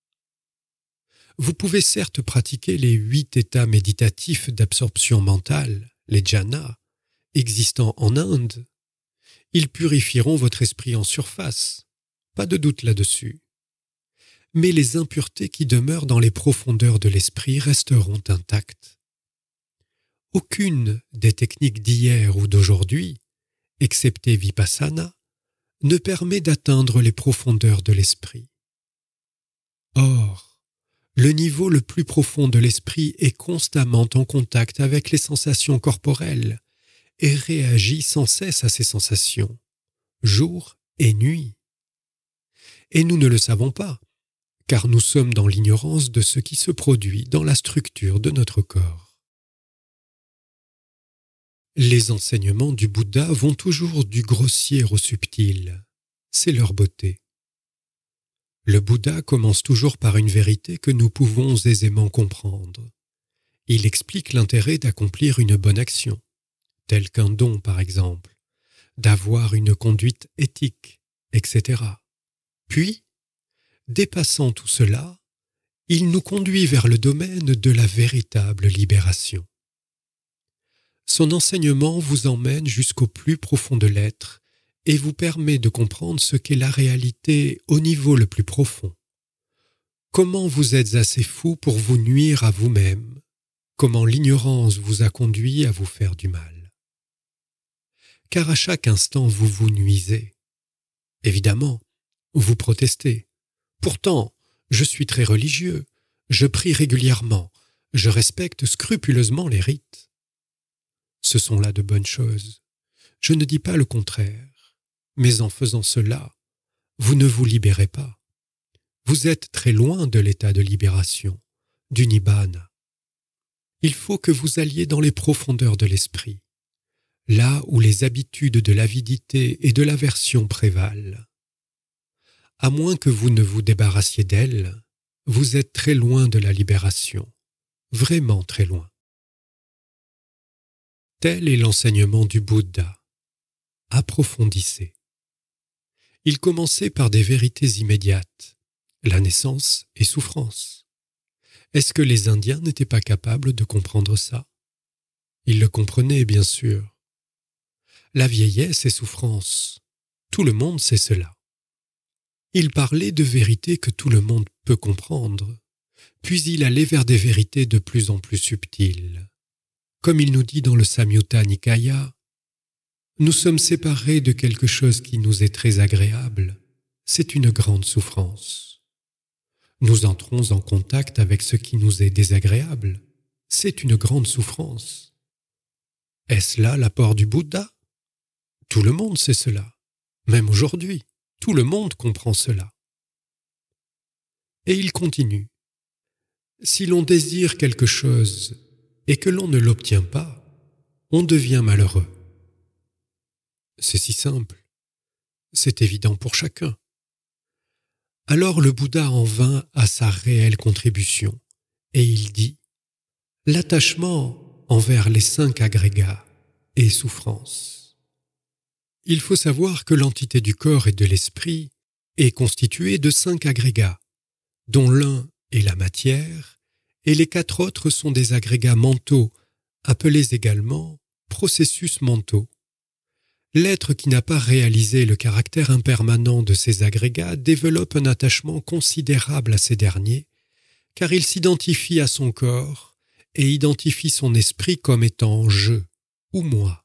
Vous pouvez certes pratiquer les huit états méditatifs d'absorption mentale, les jhanas, existants en Inde, ils purifieront votre esprit en surface. Pas de doute là-dessus. Mais les impuretés qui demeurent dans les profondeurs de l'esprit resteront intactes. Aucune des techniques d'hier ou d'aujourd'hui, excepté Vipassana, ne permet d'atteindre les profondeurs de l'esprit. Or, le niveau le plus profond de l'esprit est constamment en contact avec les sensations corporelles, et réagit sans cesse à ses sensations, jour et nuit. Et nous ne le savons pas, car nous sommes dans l'ignorance de ce qui se produit dans la structure de notre corps. Les enseignements du Bouddha vont toujours du grossier au subtil. C'est leur beauté. Le Bouddha commence toujours par une vérité que nous pouvons aisément comprendre. Il explique l'intérêt d'accomplir une bonne action tel qu'un don par exemple, d'avoir une conduite éthique, etc. Puis, dépassant tout cela, il nous conduit vers le domaine de la véritable libération. Son enseignement vous emmène jusqu'au plus profond de l'être et vous permet de comprendre ce qu'est la réalité au niveau le plus profond. Comment vous êtes assez fou pour vous nuire à vous-même Comment l'ignorance vous a conduit à vous faire du mal car à chaque instant vous vous nuisez. Évidemment, vous protestez. Pourtant, je suis très religieux, je prie régulièrement, je respecte scrupuleusement les rites. Ce sont là de bonnes choses. Je ne dis pas le contraire, mais en faisant cela, vous ne vous libérez pas. Vous êtes très loin de l'état de libération, du nibbana. Il faut que vous alliez dans les profondeurs de l'esprit, là où les habitudes de l'avidité et de l'aversion prévalent. À moins que vous ne vous débarrassiez d'elles, vous êtes très loin de la libération, vraiment très loin. Tel est l'enseignement du Bouddha. Approfondissez. Il commençait par des vérités immédiates, la naissance et souffrance. Est-ce que les Indiens n'étaient pas capables de comprendre ça Ils le comprenaient, bien sûr, la vieillesse et souffrance. Tout le monde sait cela. Il parlait de vérités que tout le monde peut comprendre, puis il allait vers des vérités de plus en plus subtiles. Comme il nous dit dans le Samyutta Nikaya, nous sommes séparés de quelque chose qui nous est très agréable, c'est une grande souffrance. Nous entrons en contact avec ce qui nous est désagréable, c'est une grande souffrance. Est-ce là l'apport du Bouddha tout le monde sait cela. Même aujourd'hui, tout le monde comprend cela. Et il continue. Si l'on désire quelque chose et que l'on ne l'obtient pas, on devient malheureux. C'est si simple. C'est évident pour chacun. Alors le Bouddha en vint à sa réelle contribution, et il dit L'attachement envers les cinq agrégats est souffrance. Il faut savoir que l'entité du corps et de l'esprit est constituée de cinq agrégats, dont l'un est la matière, et les quatre autres sont des agrégats mentaux, appelés également processus mentaux. L'être qui n'a pas réalisé le caractère impermanent de ces agrégats développe un attachement considérable à ces derniers, car il s'identifie à son corps et identifie son esprit comme étant je ou moi.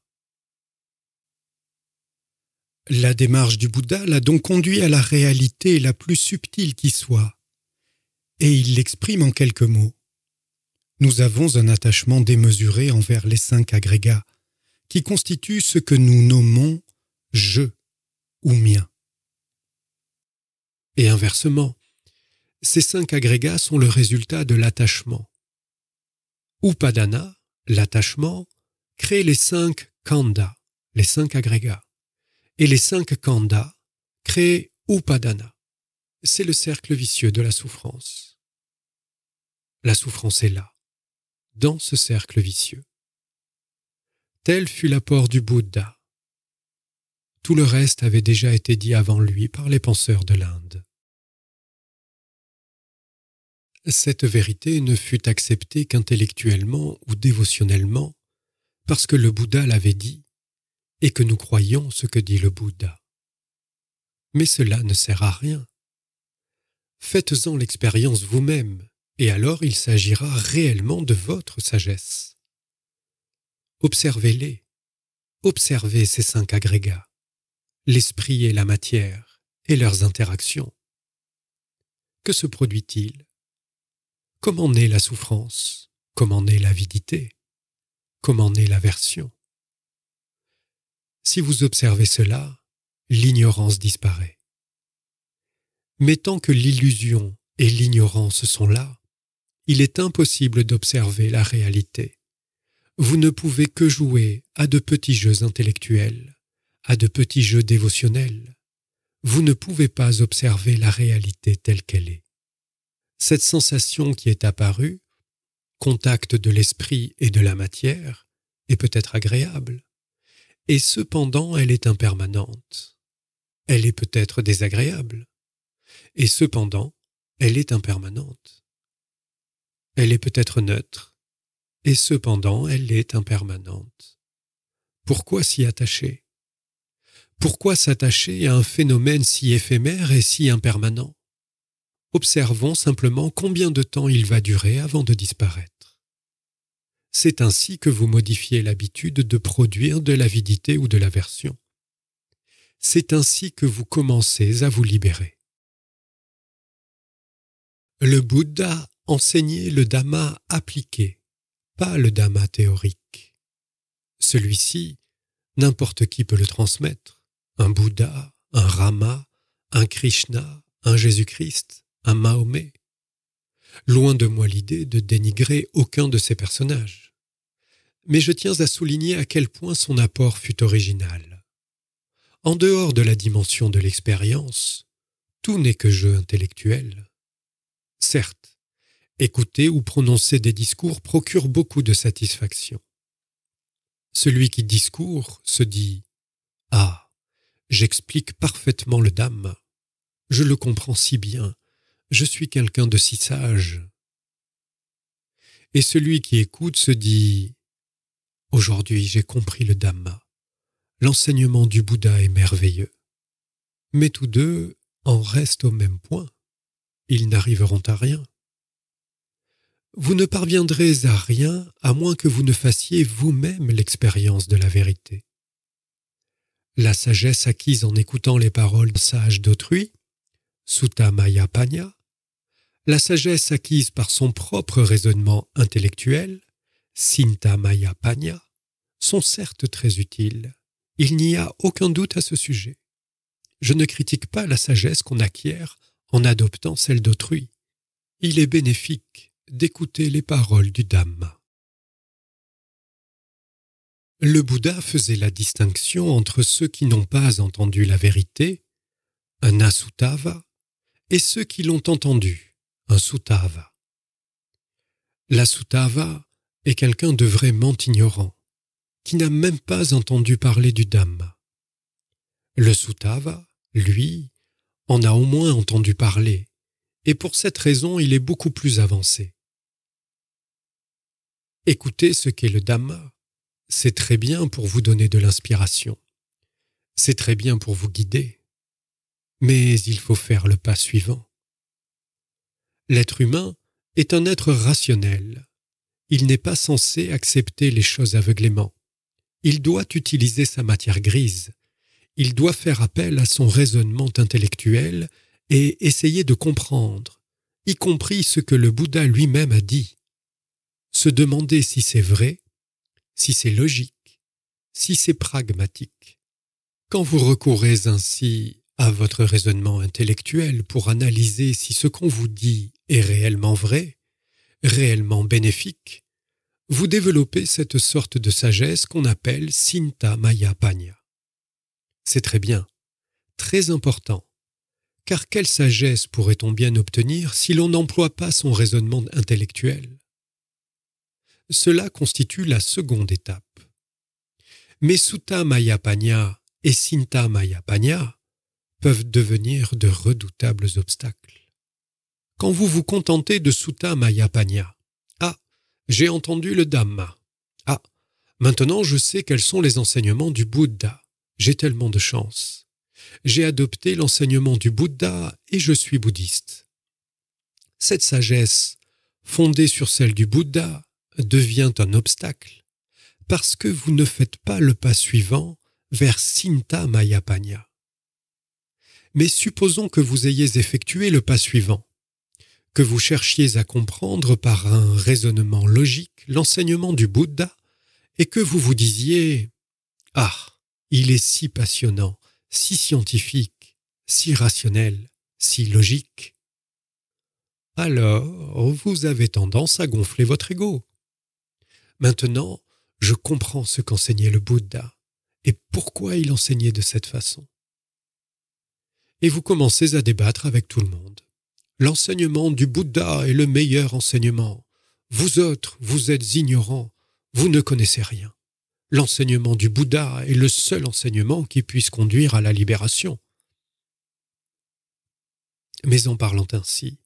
La démarche du Bouddha l'a donc conduit à la réalité la plus subtile qui soit, et il l'exprime en quelques mots. Nous avons un attachement démesuré envers les cinq agrégats, qui constituent ce que nous nommons je ou mien. Et inversement, ces cinq agrégats sont le résultat de l'attachement. Upadana, l'attachement, crée les cinq kanda, les cinq agrégats et les cinq khandhas, créent Upadana. C'est le cercle vicieux de la souffrance. La souffrance est là, dans ce cercle vicieux. Tel fut l'apport du Bouddha. Tout le reste avait déjà été dit avant lui par les penseurs de l'Inde. Cette vérité ne fut acceptée qu'intellectuellement ou dévotionnellement, parce que le Bouddha l'avait dit et que nous croyons ce que dit le Bouddha. Mais cela ne sert à rien. Faites-en l'expérience vous-même, et alors il s'agira réellement de votre sagesse. Observez-les. Observez ces cinq agrégats, l'esprit et la matière, et leurs interactions. Que se produit-il Comment naît la souffrance Comment naît l'avidité Comment naît l'aversion si vous observez cela, l'ignorance disparaît. Mais tant que l'illusion et l'ignorance sont là, il est impossible d'observer la réalité. Vous ne pouvez que jouer à de petits jeux intellectuels, à de petits jeux dévotionnels. Vous ne pouvez pas observer la réalité telle qu'elle est. Cette sensation qui est apparue, contact de l'esprit et de la matière, est peut-être agréable, et cependant elle est impermanente. Elle est peut-être désagréable, et cependant elle est impermanente. Elle est peut-être neutre, et cependant elle est impermanente. Pourquoi s'y attacher Pourquoi s'attacher à un phénomène si éphémère et si impermanent Observons simplement combien de temps il va durer avant de disparaître. C'est ainsi que vous modifiez l'habitude de produire de l'avidité ou de l'aversion. C'est ainsi que vous commencez à vous libérer. Le Bouddha enseignait le Dhamma appliqué, pas le Dhamma théorique. Celui-ci, n'importe qui peut le transmettre, un Bouddha, un Rama, un Krishna, un Jésus-Christ, un Mahomet. Loin de moi l'idée de dénigrer aucun de ces personnages mais je tiens à souligner à quel point son apport fut original. En dehors de la dimension de l'expérience, tout n'est que jeu intellectuel. Certes, écouter ou prononcer des discours procure beaucoup de satisfaction. Celui qui discourt se dit Ah, j'explique parfaitement le dame, je le comprends si bien, je suis quelqu'un de si sage. Et celui qui écoute se dit Aujourd'hui j'ai compris le Dhamma. L'enseignement du Bouddha est merveilleux. Mais tous deux en restent au même point. Ils n'arriveront à rien. Vous ne parviendrez à rien à moins que vous ne fassiez vous-même l'expérience de la vérité. La sagesse acquise en écoutant les paroles sages d'autrui, Sutta Maya Panya, la sagesse acquise par son propre raisonnement intellectuel, Sintamaya Panya sont certes très utiles. Il n'y a aucun doute à ce sujet. Je ne critique pas la sagesse qu'on acquiert en adoptant celle d'autrui. Il est bénéfique d'écouter les paroles du Dhamma. Le Bouddha faisait la distinction entre ceux qui n'ont pas entendu la vérité, un asutava, et ceux qui l'ont entendue, un sutava est quelqu'un de vraiment ignorant, qui n'a même pas entendu parler du Dhamma. Le Sutava, lui, en a au moins entendu parler, et pour cette raison il est beaucoup plus avancé. Écoutez ce qu'est le Dhamma, c'est très bien pour vous donner de l'inspiration, c'est très bien pour vous guider, mais il faut faire le pas suivant. L'être humain est un être rationnel, il n'est pas censé accepter les choses aveuglément. Il doit utiliser sa matière grise. Il doit faire appel à son raisonnement intellectuel et essayer de comprendre, y compris ce que le Bouddha lui-même a dit. Se demander si c'est vrai, si c'est logique, si c'est pragmatique. Quand vous recourez ainsi à votre raisonnement intellectuel pour analyser si ce qu'on vous dit est réellement vrai, réellement bénéfique, vous développez cette sorte de sagesse qu'on appelle Sinta Maya Panya. C'est très bien, très important, car quelle sagesse pourrait-on bien obtenir si l'on n'emploie pas son raisonnement intellectuel Cela constitue la seconde étape. Mais Sutta Maya Panya et Sinta Maya Panya peuvent devenir de redoutables obstacles. Quand vous vous contentez de Sutta j'ai entendu le Dhamma. Ah, maintenant je sais quels sont les enseignements du Bouddha. J'ai tellement de chance. J'ai adopté l'enseignement du Bouddha et je suis bouddhiste. Cette sagesse, fondée sur celle du Bouddha, devient un obstacle parce que vous ne faites pas le pas suivant vers Sinta Mais supposons que vous ayez effectué le pas suivant que vous cherchiez à comprendre par un raisonnement logique l'enseignement du Bouddha, et que vous vous disiez Ah, il est si passionnant, si scientifique, si rationnel, si logique. Alors, vous avez tendance à gonfler votre ego. Maintenant, je comprends ce qu'enseignait le Bouddha et pourquoi il enseignait de cette façon. Et vous commencez à débattre avec tout le monde. L'enseignement du Bouddha est le meilleur enseignement. Vous autres, vous êtes ignorants, vous ne connaissez rien. L'enseignement du Bouddha est le seul enseignement qui puisse conduire à la libération. Mais en parlant ainsi,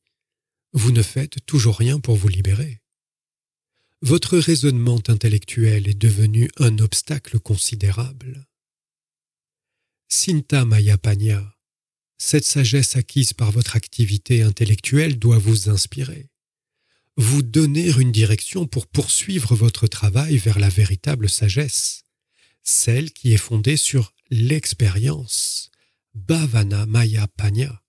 vous ne faites toujours rien pour vous libérer. Votre raisonnement intellectuel est devenu un obstacle considérable. Panya cette sagesse acquise par votre activité intellectuelle doit vous inspirer, vous donner une direction pour poursuivre votre travail vers la véritable sagesse, celle qui est fondée sur l'expérience, bhavana maya panya.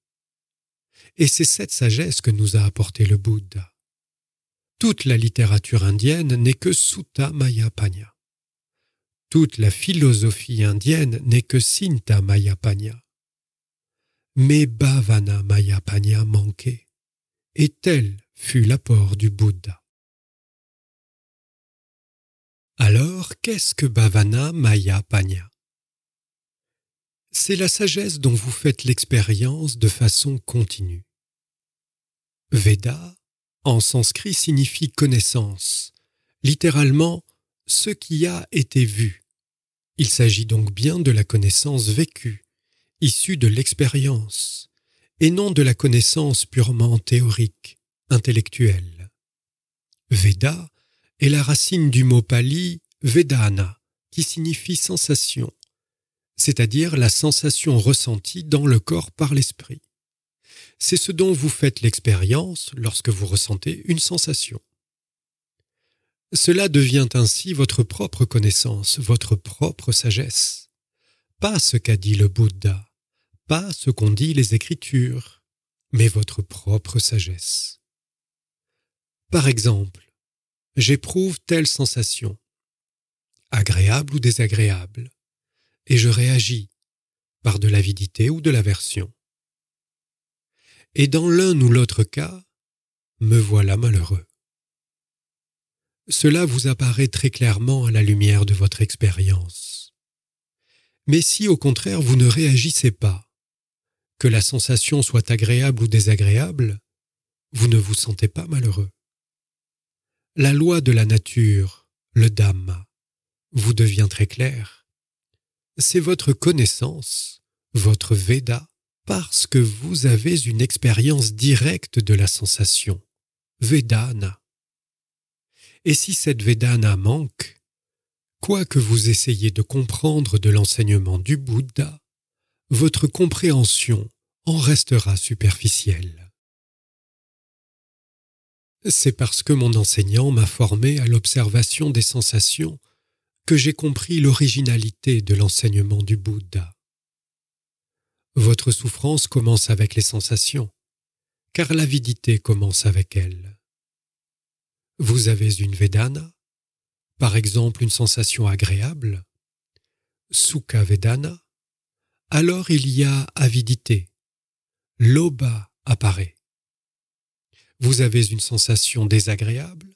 Et c'est cette sagesse que nous a apporté le Bouddha. Toute la littérature indienne n'est que Sutta Maya Panya. Toute la philosophie indienne n'est que Sinta Maya Panya mais Bhavana Panya manquait, et tel fut l'apport du Bouddha. Alors, qu'est-ce que Bhavana Panya C'est la sagesse dont vous faites l'expérience de façon continue. Veda, en sanskrit, signifie connaissance, littéralement ce qui a été vu. Il s'agit donc bien de la connaissance vécue, Issue de l'expérience, et non de la connaissance purement théorique, intellectuelle. Veda est la racine du mot pali Vedana, qui signifie sensation, c'est-à-dire la sensation ressentie dans le corps par l'esprit. C'est ce dont vous faites l'expérience lorsque vous ressentez une sensation. Cela devient ainsi votre propre connaissance, votre propre sagesse, pas ce qu'a dit le Bouddha, pas ce qu'ont dit les Écritures, mais votre propre sagesse. Par exemple, j'éprouve telle sensation, agréable ou désagréable, et je réagis par de l'avidité ou de l'aversion. Et dans l'un ou l'autre cas, me voilà malheureux. Cela vous apparaît très clairement à la lumière de votre expérience. Mais si au contraire vous ne réagissez pas, que la sensation soit agréable ou désagréable, vous ne vous sentez pas malheureux. La loi de la nature, le Dhamma, vous devient très clair. C'est votre connaissance, votre Veda, parce que vous avez une expérience directe de la sensation, Vedana. Et si cette Vedana manque, quoi que vous essayiez de comprendre de l'enseignement du Bouddha, votre compréhension en restera superficielle. C'est parce que mon enseignant m'a formé à l'observation des sensations que j'ai compris l'originalité de l'enseignement du Bouddha. Votre souffrance commence avec les sensations, car l'avidité commence avec elles. Vous avez une Vedana, par exemple une sensation agréable, Sukha Vedana, alors il y a avidité. L'oba apparaît. Vous avez une sensation désagréable,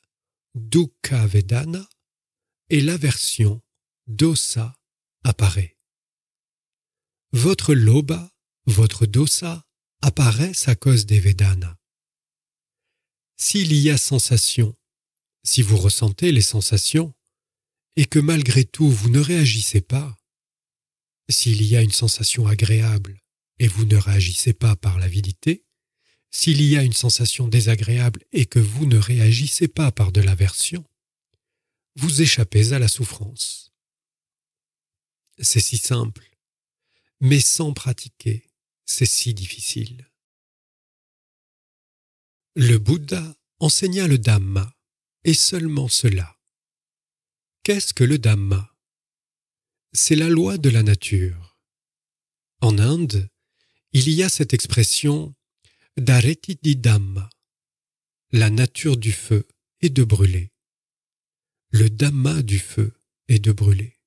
dukkha vedana, et l'aversion, dosa, apparaît. Votre loba, votre dosa, apparaissent à cause des vedanas. S'il y a sensation, si vous ressentez les sensations, et que malgré tout vous ne réagissez pas, s'il y a une sensation agréable et vous ne réagissez pas par l'avidité, s'il y a une sensation désagréable et que vous ne réagissez pas par de l'aversion, vous échappez à la souffrance. C'est si simple, mais sans pratiquer, c'est si difficile. Le Bouddha enseigna le Dhamma, et seulement cela. Qu'est-ce que le Dhamma c'est la loi de la nature. En Inde, il y a cette expression d'areti la nature du feu est de brûler. Le dhamma du feu est de brûler.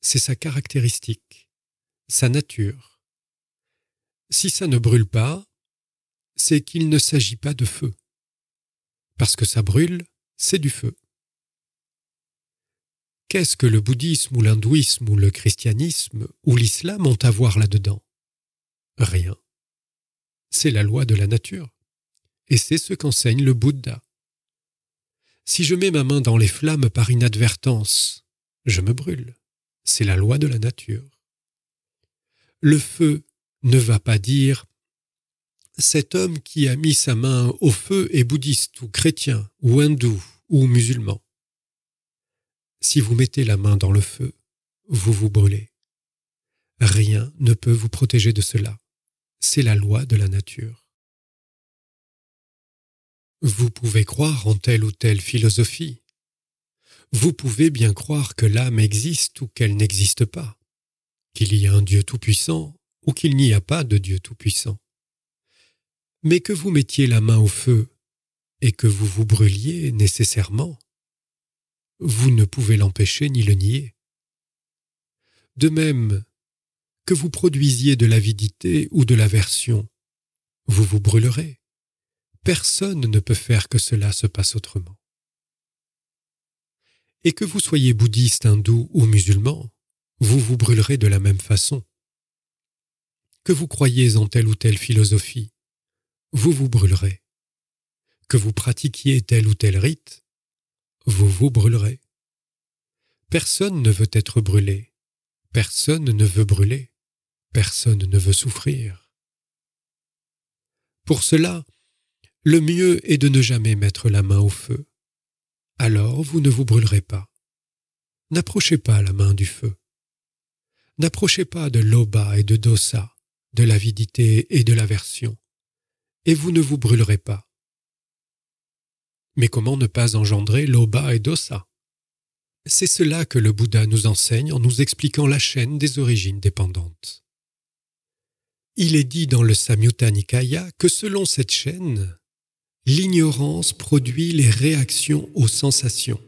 C'est sa caractéristique, sa nature. Si ça ne brûle pas, c'est qu'il ne s'agit pas de feu. Parce que ça brûle, c'est du feu. Qu'est-ce que le bouddhisme ou l'hindouisme ou le christianisme ou l'islam ont à voir là-dedans Rien. C'est la loi de la nature. Et c'est ce qu'enseigne le Bouddha. Si je mets ma main dans les flammes par inadvertance, je me brûle. C'est la loi de la nature. Le feu ne va pas dire cet homme qui a mis sa main au feu est bouddhiste ou chrétien ou hindou ou musulman. Si vous mettez la main dans le feu, vous vous brûlez. Rien ne peut vous protéger de cela. C'est la loi de la nature. Vous pouvez croire en telle ou telle philosophie. Vous pouvez bien croire que l'âme existe ou qu'elle n'existe pas, qu'il y a un Dieu tout-puissant ou qu'il n'y a pas de Dieu tout-puissant. Mais que vous mettiez la main au feu et que vous vous brûliez nécessairement, vous ne pouvez l'empêcher ni le nier. De même, que vous produisiez de l'avidité ou de l'aversion, vous vous brûlerez. Personne ne peut faire que cela se passe autrement. Et que vous soyez bouddhiste, hindou ou musulman, vous vous brûlerez de la même façon. Que vous croyez en telle ou telle philosophie, vous vous brûlerez. Que vous pratiquiez tel ou tel rite, vous vous brûlerez. Personne ne veut être brûlé. Personne ne veut brûler. Personne ne veut souffrir. Pour cela, le mieux est de ne jamais mettre la main au feu. Alors vous ne vous brûlerez pas. N'approchez pas la main du feu. N'approchez pas de l'oba et de dosa, de l'avidité et de l'aversion, et vous ne vous brûlerez pas. Mais comment ne pas engendrer Loba et Dosa C'est cela que le Bouddha nous enseigne en nous expliquant la chaîne des origines dépendantes. Il est dit dans le Samyutta Nikaya que selon cette chaîne, l'ignorance produit les réactions aux sensations.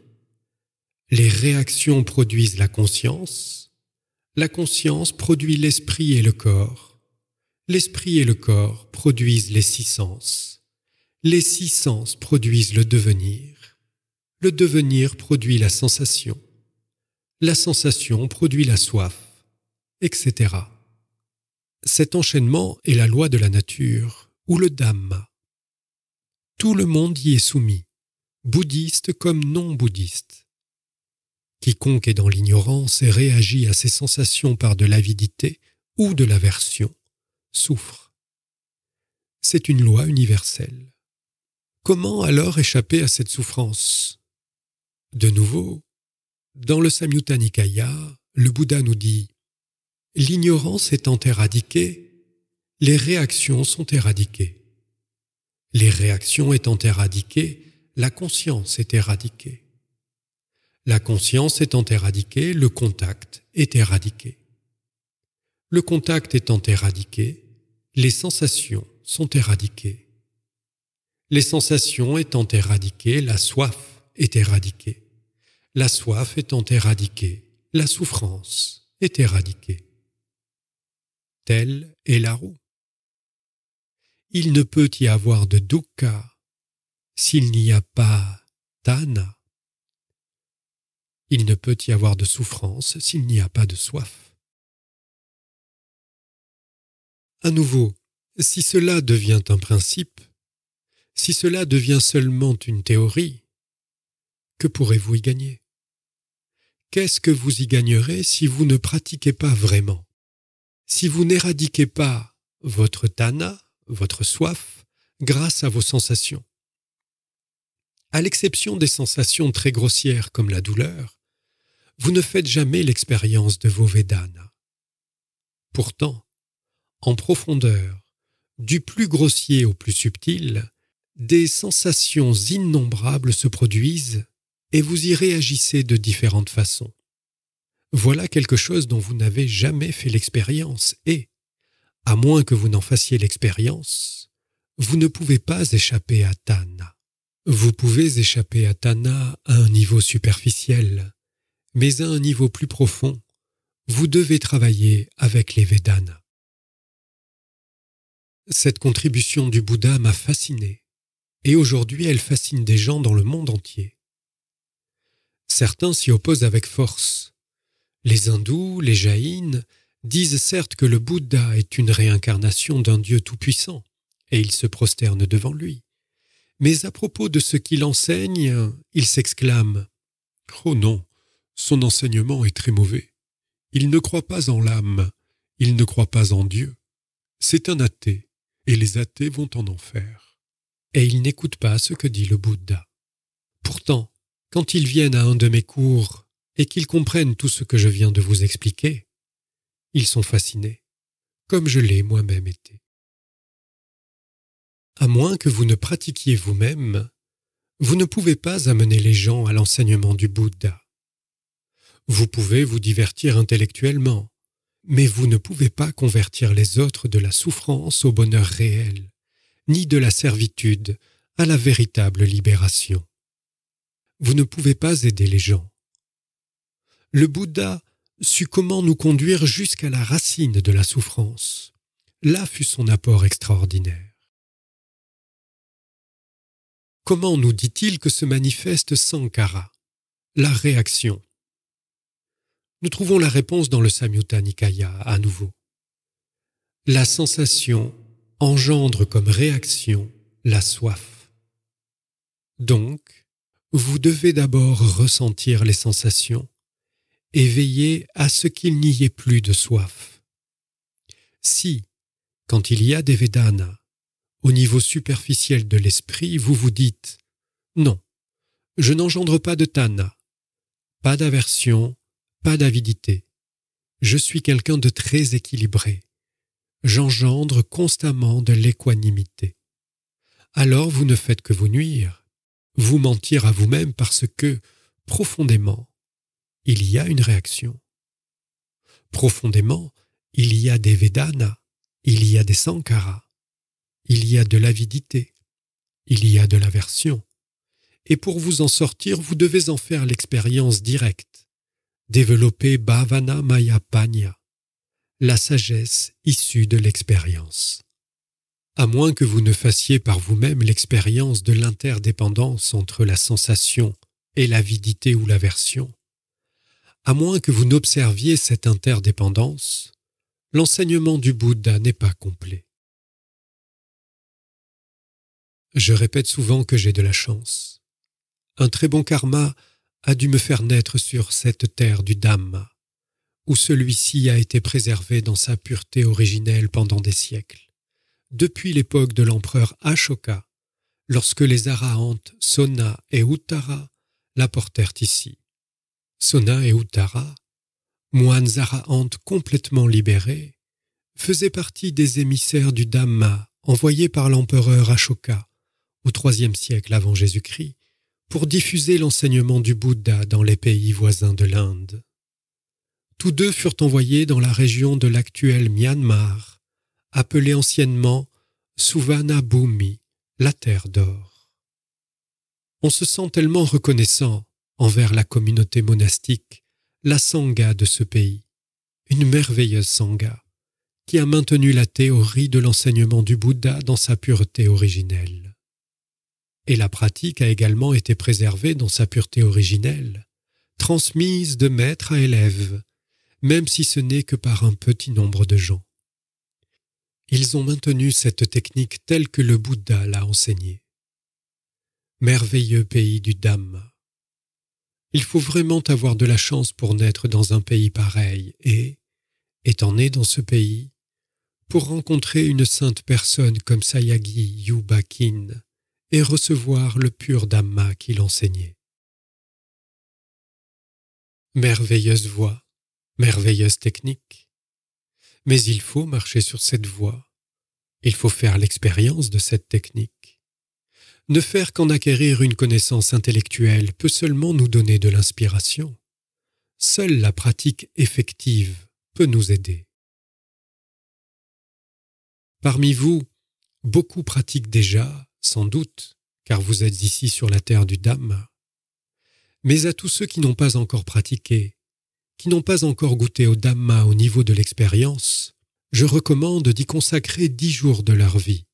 Les réactions produisent la conscience, la conscience produit l'esprit et le corps, l'esprit et le corps produisent les six sens. Les six sens produisent le devenir. Le devenir produit la sensation. La sensation produit la soif, etc. Cet enchaînement est la loi de la nature, ou le Dhamma. Tout le monde y est soumis, bouddhiste comme non-bouddhiste. Quiconque est dans l'ignorance et réagit à ses sensations par de l'avidité ou de l'aversion souffre. C'est une loi universelle. Comment alors échapper à cette souffrance De nouveau, dans le Samyutta Nikaya, le Bouddha nous dit L'ignorance étant éradiquée, les réactions sont éradiquées. Les réactions étant éradiquées, la conscience est éradiquée. La conscience étant éradiquée, le contact est éradiqué. Le contact étant éradiqué, les sensations sont éradiquées. Les sensations étant éradiquées, la soif est éradiquée. La soif étant éradiquée, la souffrance est éradiquée. Telle est la roue. Il ne peut y avoir de dukkha s'il n'y a pas tana. Il ne peut y avoir de souffrance s'il n'y a pas de soif. À nouveau, si cela devient un principe, si cela devient seulement une théorie, que pourrez-vous y gagner Qu'est-ce que vous y gagnerez si vous ne pratiquez pas vraiment Si vous n'éradiquez pas votre tana, votre soif, grâce à vos sensations À l'exception des sensations très grossières comme la douleur, vous ne faites jamais l'expérience de vos vedanas. Pourtant, en profondeur, du plus grossier au plus subtil, des sensations innombrables se produisent et vous y réagissez de différentes façons. Voilà quelque chose dont vous n'avez jamais fait l'expérience et, à moins que vous n'en fassiez l'expérience, vous ne pouvez pas échapper à Tana. Vous pouvez échapper à Tana à un niveau superficiel, mais à un niveau plus profond, vous devez travailler avec les Vedanas. Cette contribution du Bouddha m'a fasciné et aujourd'hui elle fascine des gens dans le monde entier. Certains s'y opposent avec force. Les hindous, les jaïnes, disent certes que le Bouddha est une réincarnation d'un Dieu tout-puissant, et ils se prosternent devant lui. Mais à propos de ce qu'il enseigne, ils s'exclament Oh non, son enseignement est très mauvais. Il ne croit pas en l'âme, il ne croit pas en Dieu. C'est un athée, et les athées vont en enfer et ils n'écoutent pas ce que dit le Bouddha. Pourtant, quand ils viennent à un de mes cours et qu'ils comprennent tout ce que je viens de vous expliquer, ils sont fascinés, comme je l'ai moi-même été. À moins que vous ne pratiquiez vous-même, vous ne pouvez pas amener les gens à l'enseignement du Bouddha. Vous pouvez vous divertir intellectuellement, mais vous ne pouvez pas convertir les autres de la souffrance au bonheur réel ni de la servitude à la véritable libération. Vous ne pouvez pas aider les gens. Le Bouddha sut comment nous conduire jusqu'à la racine de la souffrance. Là fut son apport extraordinaire. Comment nous dit-il que se manifeste Sankara La réaction. Nous trouvons la réponse dans le Samyutta Nikaya à nouveau. La sensation engendre comme réaction la soif. Donc, vous devez d'abord ressentir les sensations et veiller à ce qu'il n'y ait plus de soif. Si, quand il y a des Vedanas, au niveau superficiel de l'esprit, vous vous dites Non, je n'engendre pas de Tana, pas d'aversion, pas d'avidité. Je suis quelqu'un de très équilibré j'engendre constamment de l'équanimité. Alors vous ne faites que vous nuire, vous mentir à vous-même parce que, profondément, il y a une réaction. Profondément, il y a des Vedanas, il y a des Sankaras, il y a de l'avidité, il y a de l'aversion. Et pour vous en sortir, vous devez en faire l'expérience directe. Développer Bhavana Maya la sagesse issue de l'expérience. À moins que vous ne fassiez par vous-même l'expérience de l'interdépendance entre la sensation et l'avidité ou l'aversion, à moins que vous n'observiez cette interdépendance, l'enseignement du Bouddha n'est pas complet. Je répète souvent que j'ai de la chance. Un très bon karma a dû me faire naître sur cette terre du Dhamma où celui-ci a été préservé dans sa pureté originelle pendant des siècles. Depuis l'époque de l'empereur Ashoka, lorsque les Arahantes Sona et Uttara l'apportèrent ici. Sona et Uttara, moines Arahantes complètement libérés, faisaient partie des émissaires du Dhamma envoyés par l'empereur Ashoka au IIIe siècle avant Jésus-Christ pour diffuser l'enseignement du Bouddha dans les pays voisins de l'Inde. Tous deux furent envoyés dans la région de l'actuel Myanmar, appelée anciennement Suvanabhumi, la terre d'or. On se sent tellement reconnaissant envers la communauté monastique, la sangha de ce pays, une merveilleuse sangha, qui a maintenu la théorie de l'enseignement du Bouddha dans sa pureté originelle. Et la pratique a également été préservée dans sa pureté originelle, transmise de maître à élève, même si ce n'est que par un petit nombre de gens. Ils ont maintenu cette technique telle que le Bouddha l'a enseignée. Merveilleux pays du Dhamma. Il faut vraiment avoir de la chance pour naître dans un pays pareil et, étant né dans ce pays, pour rencontrer une sainte personne comme Sayagi Yubakin et recevoir le pur Dhamma qu'il enseignait. Merveilleuse voix, merveilleuse technique. Mais il faut marcher sur cette voie. Il faut faire l'expérience de cette technique. Ne faire qu'en acquérir une connaissance intellectuelle peut seulement nous donner de l'inspiration. Seule la pratique effective peut nous aider. Parmi vous, beaucoup pratiquent déjà, sans doute, car vous êtes ici sur la terre du dame, Mais à tous ceux qui n'ont pas encore pratiqué, qui n'ont pas encore goûté au Dhamma au niveau de l'expérience, je recommande d'y consacrer dix jours de leur vie.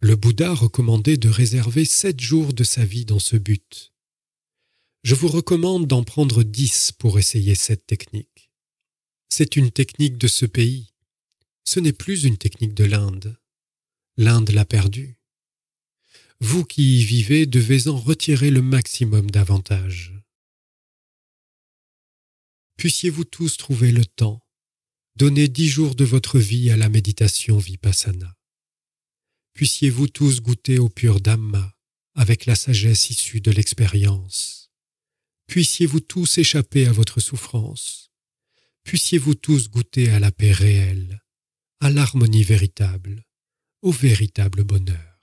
Le Bouddha recommandait de réserver sept jours de sa vie dans ce but. Je vous recommande d'en prendre dix pour essayer cette technique. C'est une technique de ce pays. Ce n'est plus une technique de l'Inde. L'Inde l'a perdue. Vous qui y vivez devez en retirer le maximum d'avantages puissiez-vous tous trouver le temps. donner dix jours de votre vie à la méditation vipassana. Puissiez-vous tous goûter au pur Dhamma avec la sagesse issue de l'expérience. Puissiez-vous tous échapper à votre souffrance. Puissiez-vous tous goûter à la paix réelle, à l'harmonie véritable, au véritable bonheur.